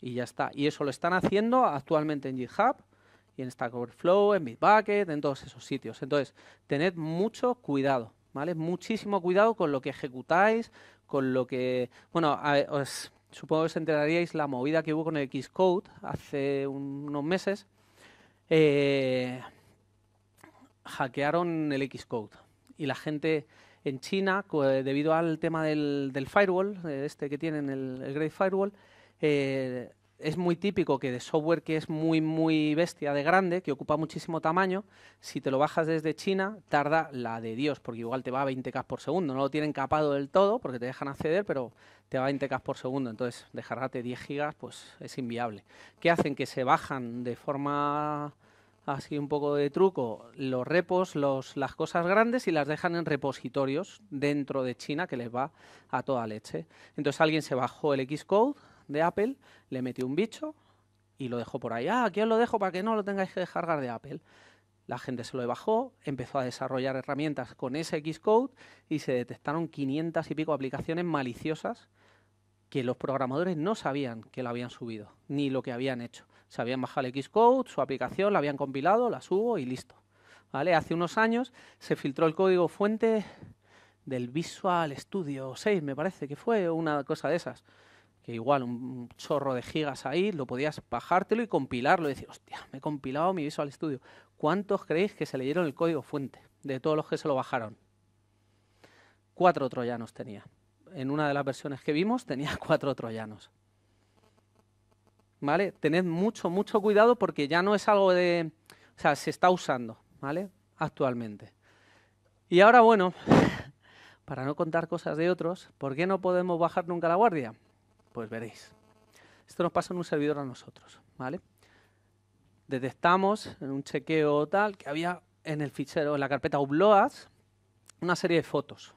Y ya está. Y eso lo están haciendo actualmente en GitHub y en Stack Overflow, en Bitbucket, en todos esos sitios. Entonces, tened mucho cuidado, ¿vale? Muchísimo cuidado con lo que ejecutáis, con lo que... Bueno, supongo que os enteraríais la movida que hubo con el Xcode hace unos meses. Eh, hackearon el Xcode y la gente en China, debido al tema del, firewall, eh, este que tienen, el Great Firewall, eh, es muy típico que de software que es muy, muy bestia de grande, que ocupa muchísimo tamaño, si te lo bajas desde China, tarda la de Dios, porque igual te va a 20K por segundo. No lo tienen capado del todo, porque te dejan acceder, pero te va a 20K por segundo. Entonces, dejarte 10 gigas, pues es inviable. ¿Qué hacen? Que se bajan de forma así un poco de truco, los repos, las cosas grandes y las dejan en repositorios dentro de China que les va a toda leche. Entonces alguien se bajó el Xcode, de Apple, le metió un bicho y lo dejó por ahí. Ah, aquí os lo dejo para que no lo tengáis que descargar de Apple. La gente se lo bajó, empezó a desarrollar herramientas con ese Xcode y se detectaron 500 y pico aplicaciones maliciosas que los programadores no sabían que la habían subido, ni lo que habían hecho. Se habían bajado el Xcode, su aplicación, la habían compilado, la subo y listo. ¿Vale? Hace unos años se filtró el código fuente del Visual Studio 6, me parece que fue una cosa de esas que igual un chorro de gigas ahí, lo podías bajártelo y compilarlo y decir, hostia, me he compilado mi Visual Studio. ¿Cuántos creéis que se leyeron el código fuente de todos los que se lo bajaron? Cuatro troyanos tenía. En una de las versiones que vimos tenía cuatro troyanos. ¿Vale? Tened mucho, mucho cuidado porque ya no es algo de... O sea, se está usando, ¿vale? Actualmente. Y ahora, bueno, para no contar cosas de otros, ¿por qué no podemos bajar nunca la guardia? pues veréis. Esto nos pasa en un servidor a nosotros, ¿vale? Detectamos en un chequeo tal que había en el fichero, en la carpeta Ubloas, una serie de fotos.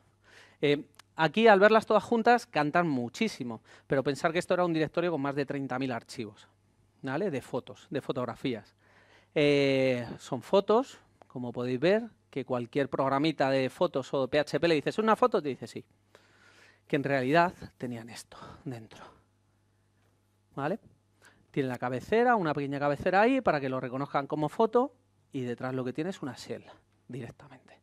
Eh, aquí, al verlas todas juntas, cantan muchísimo, pero pensar que esto era un directorio con más de 30.000 archivos, ¿vale? De fotos, de fotografías. Eh, son fotos, como podéis ver, que cualquier programita de fotos o de PHP le dices una foto, te dice sí que en realidad tenían esto dentro. ¿Vale? Tiene la cabecera, una pequeña cabecera ahí para que lo reconozcan como foto y detrás lo que tiene es una shell directamente.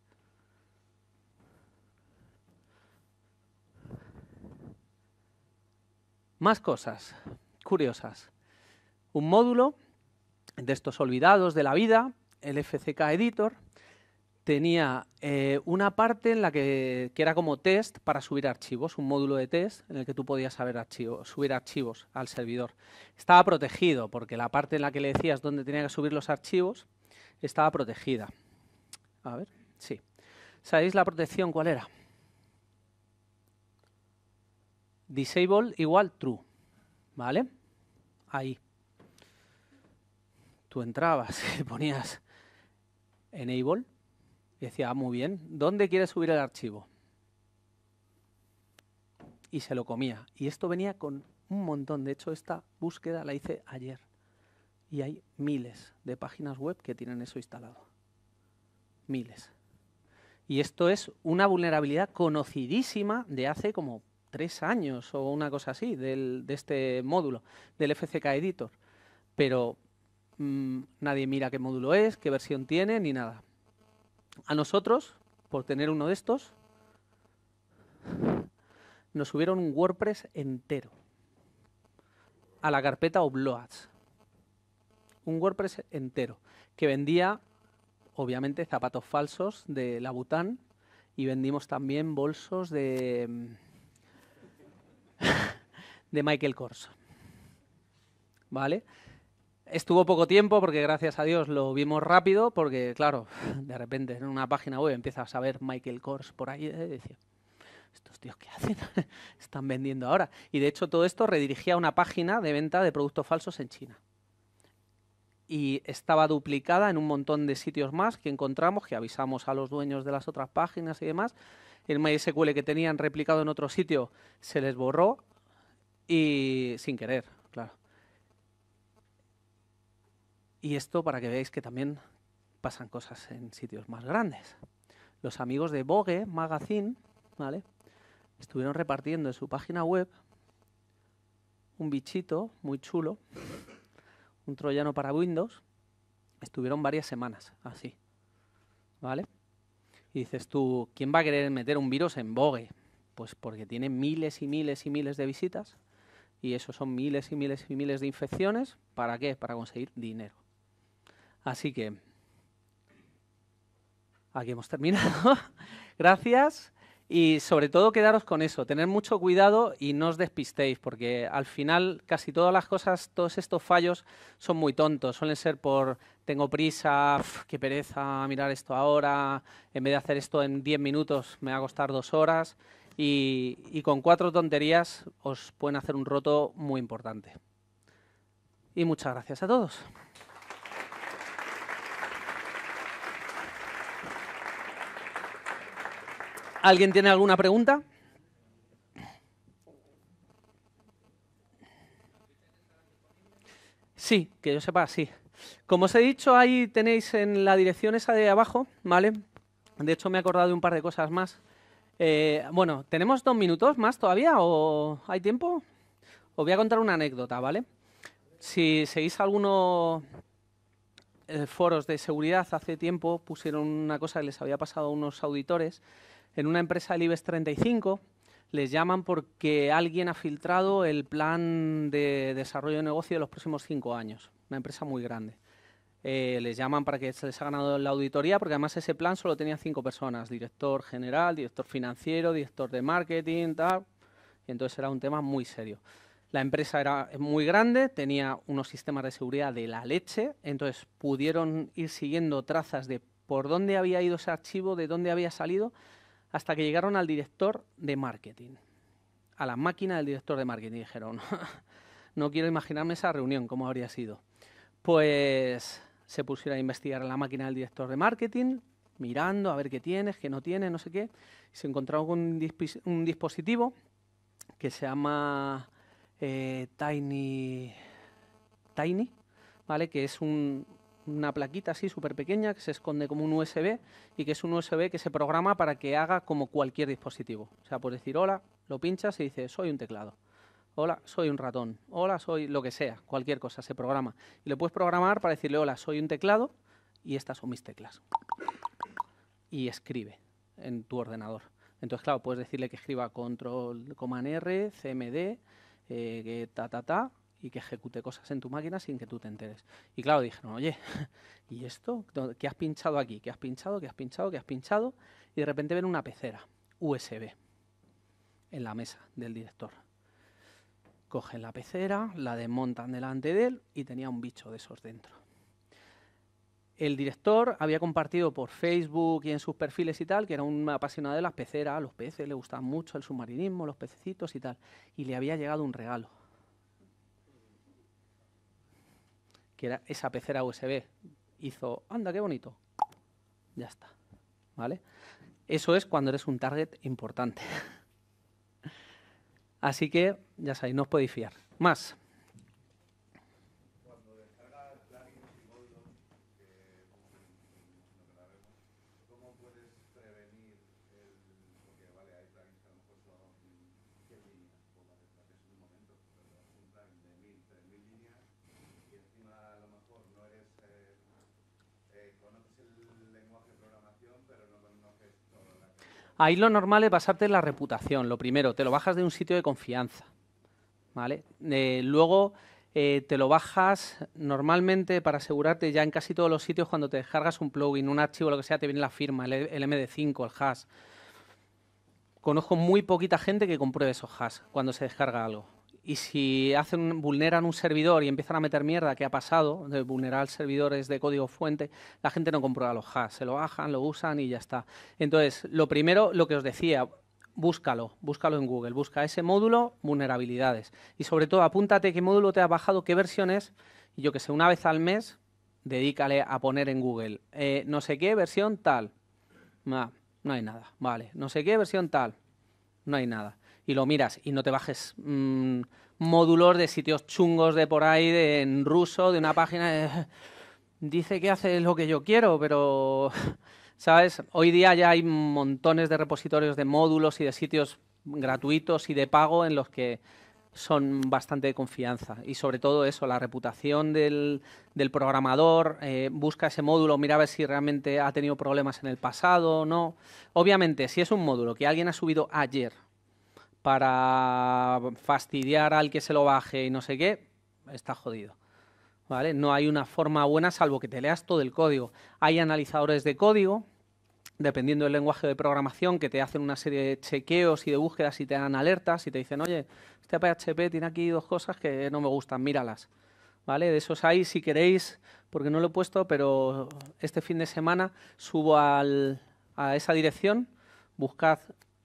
Más cosas curiosas. Un módulo de estos olvidados de la vida, el FCK Editor, tenía eh, una parte en la que, era como test para subir archivos, un módulo de test en el que tú podías subir archivos al servidor. Estaba protegido porque la parte en la que le decías dónde tenía que subir los archivos estaba protegida. A ver, sí. ¿Sabéis la protección cuál era? Disable igual true, ¿vale? Ahí. Tú entrabas y ponías enable y decía, ah, muy bien, ¿dónde quieres subir el archivo? Y se lo comía. Y esto venía con un montón. De hecho, esta búsqueda la hice ayer. Y hay miles de páginas web que tienen eso instalado. Miles. Y esto es una vulnerabilidad conocidísima de hace como tres años o una cosa así, de este módulo, del FCK Editor. Pero mm, nadie mira qué módulo es, qué versión tiene, ni nada. A nosotros, por tener uno de estos, nos subieron un WordPress entero a la carpeta Obloads. Un WordPress entero que vendía, obviamente, zapatos falsos de la Bután y vendimos también bolsos de, de Michael Kors. ¿Vale? estuvo poco tiempo porque gracias a Dios lo vimos rápido porque, claro, de repente en una página web empiezas a ver Michael Kors por ahí eh, y decía, estos tíos qué hacen, están vendiendo ahora. Y de hecho todo esto redirigía a una página de venta de productos falsos en China. Y estaba duplicada en un montón de sitios más que encontramos, que avisamos a los dueños de las otras páginas y demás. El MySQL que tenían replicado en otro sitio se les borró y sin querer. Y esto para que veáis que también pasan cosas en sitios más grandes. Los amigos de Vogue Magazine, Estuvieron repartiendo en su página web un bichito muy chulo, un troyano para Windows. Estuvieron varias semanas así, ¿vale? Y dices tú, ¿quién va a querer meter un virus en Vogue? Pues porque tiene miles y miles y miles de visitas y eso son miles y miles y miles de infecciones. ¿Para qué? Para conseguir dinero. Así que aquí hemos terminado. Gracias. Y sobre todo quedaros con eso, tener mucho cuidado y no os despistéis, porque al final casi todas las cosas, todos estos fallos son muy tontos, suelen ser por tengo prisa, que qué pereza mirar esto ahora, en vez de hacer esto en 10 minutos me va a costar dos horas, y, y con cuatro tonterías os pueden hacer un roto muy importante. Y muchas gracias a todos. ¿Alguien tiene alguna pregunta? Sí, que yo sepa, sí. Como os he dicho, ahí tenéis en la dirección esa de abajo, ¿vale? De hecho, me he acordado de un par de cosas más. Eh, bueno, ¿tenemos dos minutos más todavía o hay tiempo? Os voy a contar una anécdota, ¿vale? Si seguís algunos eh, foros de seguridad, hace tiempo pusieron una cosa que les había pasado a unos auditores en una empresa del IBEX 35 les llaman porque alguien ha filtrado el plan de desarrollo de negocio de los próximos cinco años, una empresa muy grande. Eh, les llaman para que se les ha ganado la auditoría, porque además ese plan solo tenía cinco personas, director general, director financiero, director de marketing, tal, y entonces era un tema muy serio. La empresa era muy grande, tenía unos sistemas de seguridad de la leche, entonces pudieron ir siguiendo trazas de por dónde había ido ese archivo, de dónde había salido, hasta que llegaron al director de marketing, a la máquina del director de marketing. Dijeron, no quiero imaginarme esa reunión, cómo habría sido. Pues se pusieron a investigar a la máquina del director de marketing, mirando a ver qué tienes, qué no tiene, no sé qué. se encontraron con un, dispositivo que se llama eh, Tiny, Tiny, ¿vale? que es un, una plaquita así súper pequeña que se esconde como un USB y que es un USB que se programa para que haga como cualquier dispositivo. O sea, puedes decir hola, lo pinchas y dice soy un teclado. Hola, soy un ratón. Hola, soy lo que sea, cualquier cosa, se programa. Y le puedes programar para decirle hola, soy un teclado y estas son mis teclas. Y escribe en tu ordenador. Entonces, claro, puedes decirle que escriba control, coman R, CMD, eh, ta, ta, ta, y que ejecute cosas en tu máquina sin que tú te enteres. Y claro, dijeron, oye, ¿y esto? ¿Qué has pinchado aquí? ¿Qué has pinchado? ¿Qué has pinchado? ¿Qué has pinchado? Y de repente ven una pecera USB en la mesa del director. Cogen la pecera, la desmontan delante de él y tenía un bicho de esos dentro el director había compartido por Facebook y en sus perfiles y tal que era un apasionado de las peceras, los peces, le gustaba mucho el submarinismo, los pececitos y tal, y le había llegado un regalo. esa pecera USB, hizo, anda, qué bonito. Ya está. ¿Vale? Eso es cuando eres un target importante. Así que, ya sabéis, no os podéis fiar. Más. Ahí lo normal es basarte en la reputación. Lo primero, te lo bajas de un sitio de confianza. ¿vale? Eh, luego eh, te lo bajas normalmente para asegurarte ya en casi todos los sitios cuando te descargas un plugin, un archivo, lo que sea, te viene la firma, el MD5, el hash. Conozco muy poquita gente que compruebe esos hash cuando se descarga algo y si hacen, vulneran un servidor y empiezan a meter mierda ¿qué ha pasado, de vulnerar servidores de código fuente, la gente no comprueba los hash, se lo bajan, lo usan y ya está. Entonces, lo primero, lo que os decía, búscalo, búscalo en Google, busca ese módulo, vulnerabilidades. Y sobre todo, apúntate qué módulo te ha bajado, qué versión es, y yo que sé, una vez al mes, dedícale a poner en Google, eh, no sé qué versión tal. Ah, no hay nada, vale, no sé qué versión tal, no hay nada y lo miras y no te bajes módulos mm, de sitios chungos de por ahí, de, en ruso, de una página. Eh, dice que hace lo que yo quiero, pero, ¿sabes? Hoy día ya hay montones de repositorios de módulos y de sitios gratuitos y de pago en los que son bastante de confianza y sobre todo eso, la reputación del, programador, eh, busca ese módulo, mira a ver si realmente ha tenido problemas en el pasado no. Obviamente, si es un módulo que alguien ha subido ayer para fastidiar al que se lo baje y no sé qué, está jodido. ¿Vale? No hay una forma buena salvo que te leas todo el código. Hay analizadores de código, dependiendo del lenguaje de programación, que te hacen una serie de chequeos y de búsquedas y te dan alertas y te dicen, oye, este PHP tiene aquí dos cosas que no me gustan, míralas. ¿Vale? De esos hay, si queréis, porque no lo he puesto, pero este fin de semana subo a esa dirección, buscad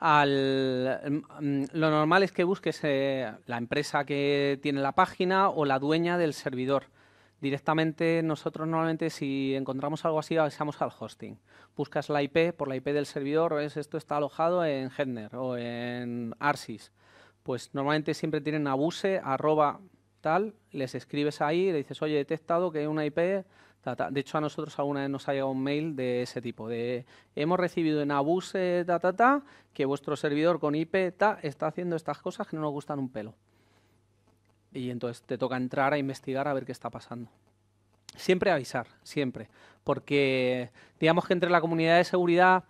al, mm, mm, lo normal es que busques eh, la empresa que tiene la página o la dueña del servidor. Directamente nosotros normalmente si encontramos algo así avisamos al hosting. Buscas la IP por la IP del servidor esto está alojado en Hetner o en Arsis. Pues normalmente siempre tienen abuse arroba tal, les escribes ahí, le dices, oye, he detectado que hay una IP de hecho, a nosotros alguna vez nos ha llegado un mail de ese tipo, de hemos recibido en abuse, ta, ta, ta, que vuestro servidor con IP, ta, está haciendo estas cosas que no nos gustan un pelo. Y entonces te toca entrar a investigar a ver qué está pasando. Siempre avisar, siempre. Porque digamos que entre la comunidad de seguridad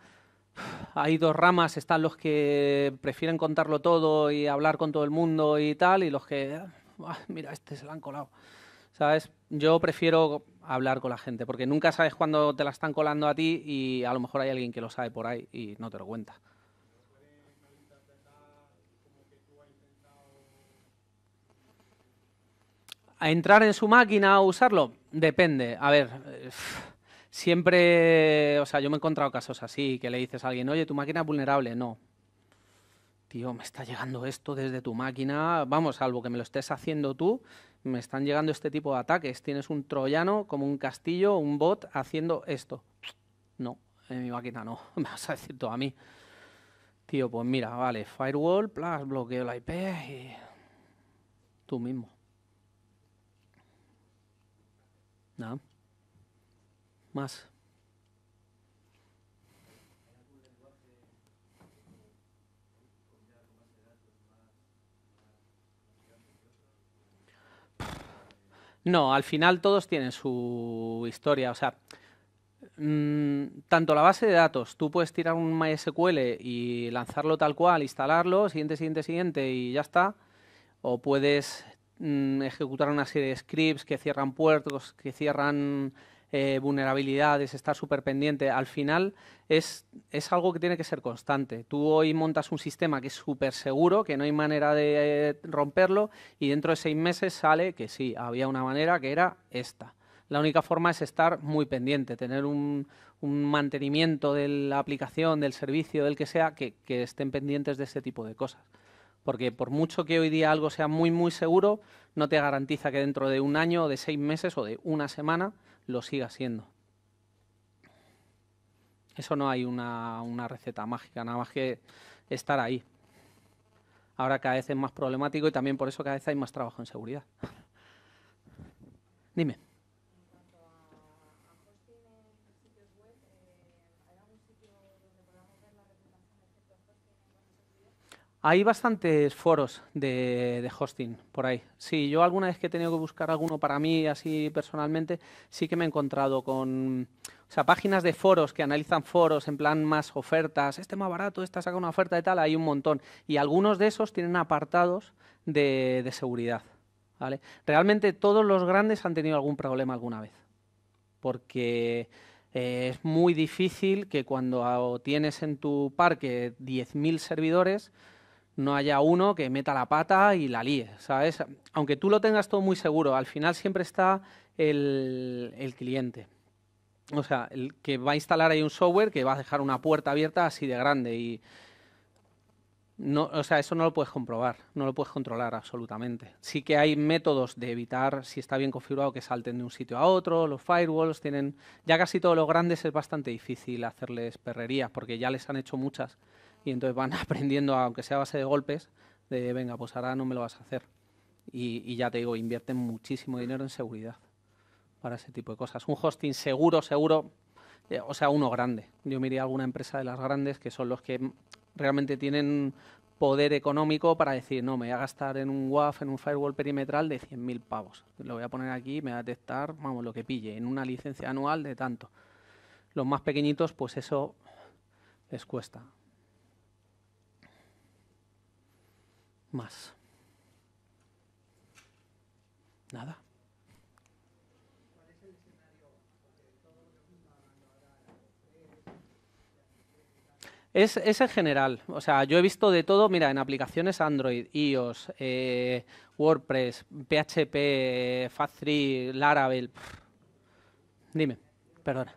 hay dos ramas. Están los que prefieren contarlo todo y hablar con todo el mundo y tal, y los que, ah, mira, este se lo han colado. ¿sabes? Yo prefiero hablar con la gente, porque nunca sabes cuándo te la están colando a ti y a lo mejor hay alguien que lo sabe por ahí y no te lo cuenta. ¿A entrar en su máquina o usarlo? Depende. A ver, eh, siempre, o sea, yo me he encontrado casos así, que le dices a alguien, oye, tu máquina es vulnerable. No. Tío, me está llegando esto desde tu máquina, vamos, salvo que me lo estés haciendo tú, me están llegando este tipo de ataques. Tienes un troyano como un castillo, un bot haciendo esto. No, en mi máquina no. Me vas a decir todo a mí. Tío, pues mira, vale, firewall, plus bloqueo la IP y tú mismo. Nada. Más. No, al final todos tienen su historia. O sea, mm, tanto la base de datos, tú puedes tirar un MySQL y lanzarlo tal cual, instalarlo, siguiente, siguiente, siguiente y ya está. O puedes mm, ejecutar una serie de scripts que cierran puertos, que cierran eh, vulnerabilidades, estar súper pendiente, al final es, algo que tiene que ser constante. Tú hoy montas un sistema que es súper seguro, que no hay manera de eh, romperlo, y dentro de seis meses sale que sí, había una manera que era esta. La única forma es estar muy pendiente, tener un, mantenimiento de la aplicación, del servicio, del que sea, que, estén pendientes de ese tipo de cosas porque por mucho que hoy día algo sea muy, muy seguro, no te garantiza que dentro de un año, o de seis meses o de una semana lo siga siendo. Eso no hay una, una receta mágica, nada más que estar ahí. Ahora cada vez es más problemático y también por eso cada vez hay más trabajo en seguridad. Dime. Hay bastantes foros de, hosting por ahí. Sí, yo alguna vez que he tenido que buscar alguno para mí, así personalmente, sí que me he encontrado con páginas de foros que analizan foros en plan más ofertas. Este más barato, esta saca una oferta de tal, hay un montón. Y algunos de esos tienen apartados de, seguridad. ¿vale? Realmente todos los grandes han tenido algún problema alguna vez. Porque. Eh, es muy difícil que cuando tienes en tu parque 10.000 servidores, no haya uno que meta la pata y la líe, ¿sabes? Aunque tú lo tengas todo muy seguro, al final siempre está el, cliente. O sea, el que va a instalar ahí un software que va a dejar una puerta abierta así de grande y... No, o sea, eso no lo puedes comprobar, no lo puedes controlar absolutamente. Sí que hay métodos de evitar, si está bien configurado, que salten de un sitio a otro, los firewalls tienen... Ya casi todos los grandes es bastante difícil hacerles perrerías porque ya les han hecho muchas y entonces van aprendiendo, aunque sea a base de golpes, de venga, pues ahora no me lo vas a hacer. Y, ya te digo, invierten muchísimo dinero en seguridad para ese tipo de cosas. Un hosting seguro, seguro, eh, o sea, uno grande. Yo miraría alguna empresa de las grandes que son los que realmente tienen poder económico para decir, no, me voy a gastar en un WAF, en un firewall perimetral de 100.000 pavos. Lo voy a poner aquí, me va a detectar, vamos, lo que pille, en una licencia anual de tanto. Los más pequeñitos, pues eso les cuesta. más? Nada. Es, es, en general. O sea, yo he visto de todo, mira, en aplicaciones Android, iOS, eh, WordPress, PHP, Fast3, Laravel. Dime, perdona.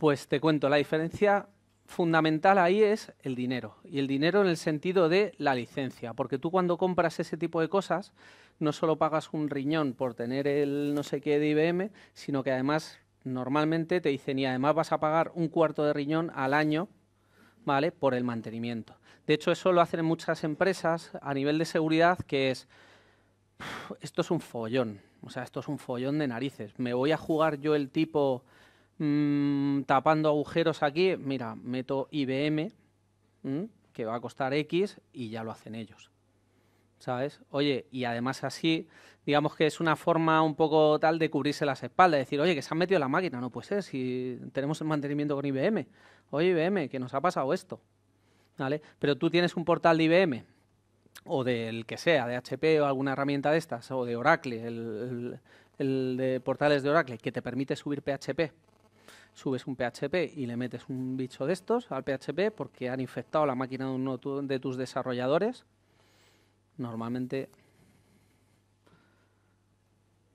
Pues te cuento, la diferencia fundamental ahí es el dinero. Y el dinero en el sentido de la licencia. Porque tú cuando compras ese tipo de cosas, no solo pagas un riñón por tener el no sé qué de IBM, sino que además normalmente te dicen y además vas a pagar un cuarto de riñón al año, ¿vale? Por el mantenimiento. De hecho, eso lo hacen muchas empresas a nivel de seguridad, que es, esto es un follón, o sea, esto es un follón de narices. Me voy a jugar yo el tipo Mm, tapando agujeros aquí, mira, meto IBM, mm, que va a costar X, y ya lo hacen ellos. ¿Sabes? Oye, y además así, digamos que es una forma un poco tal de cubrirse las espaldas, decir, oye, que se han metido la máquina, no puede ser, si tenemos el mantenimiento con IBM. Oye, IBM, que nos ha pasado esto. ¿Vale? Pero tú tienes un portal de IBM o del que sea, de HP o alguna herramienta de estas, o de Oracle, el, el de portales de Oracle, que te permite subir PHP subes un PHP y le metes un bicho de estos al PHP porque han infectado la máquina de uno de tus desarrolladores. Normalmente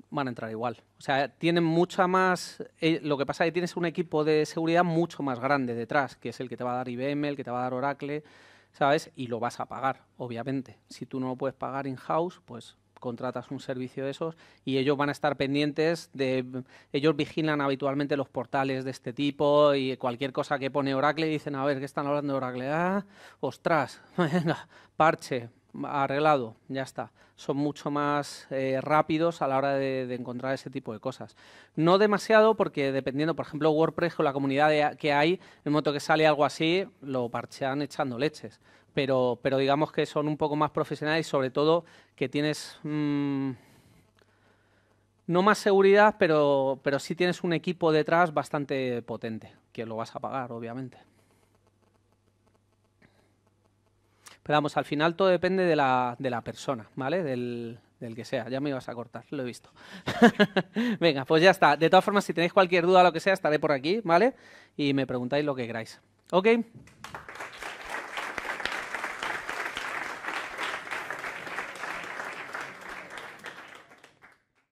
van a entrar igual. O sea, tienen mucha más... Eh, lo que pasa es que tienes un equipo de seguridad mucho más grande detrás, que es el que te va a dar IBM, el que te va a dar Oracle, ¿sabes? Y lo vas a pagar, obviamente. Si tú no lo puedes pagar in-house, pues contratas un servicio de esos y ellos van a estar pendientes de... Ellos vigilan habitualmente los portales de este tipo y cualquier cosa que pone Oracle dicen, a ver, ¿qué están hablando de Oracle? Ah, ostras, parche, arreglado, ya está. Son mucho más eh, rápidos a la hora de, encontrar ese tipo de cosas. No demasiado, porque dependiendo, por ejemplo, WordPress o la comunidad que hay, en el momento que sale algo así, lo parchean echando leches pero, digamos que son un poco más profesionales y sobre todo que tienes... Mm, no más seguridad, pero, pero sí tienes un equipo detrás bastante potente, que lo vas a pagar, obviamente. Pero vamos, al final todo depende de la, persona, ¿vale? Del, del, que sea. Ya me ibas a cortar, lo he visto. Venga, pues ya está. De todas formas, si tenéis cualquier duda o lo que sea, estaré por aquí, ¿vale? Y me preguntáis lo que queráis. ¿Ok?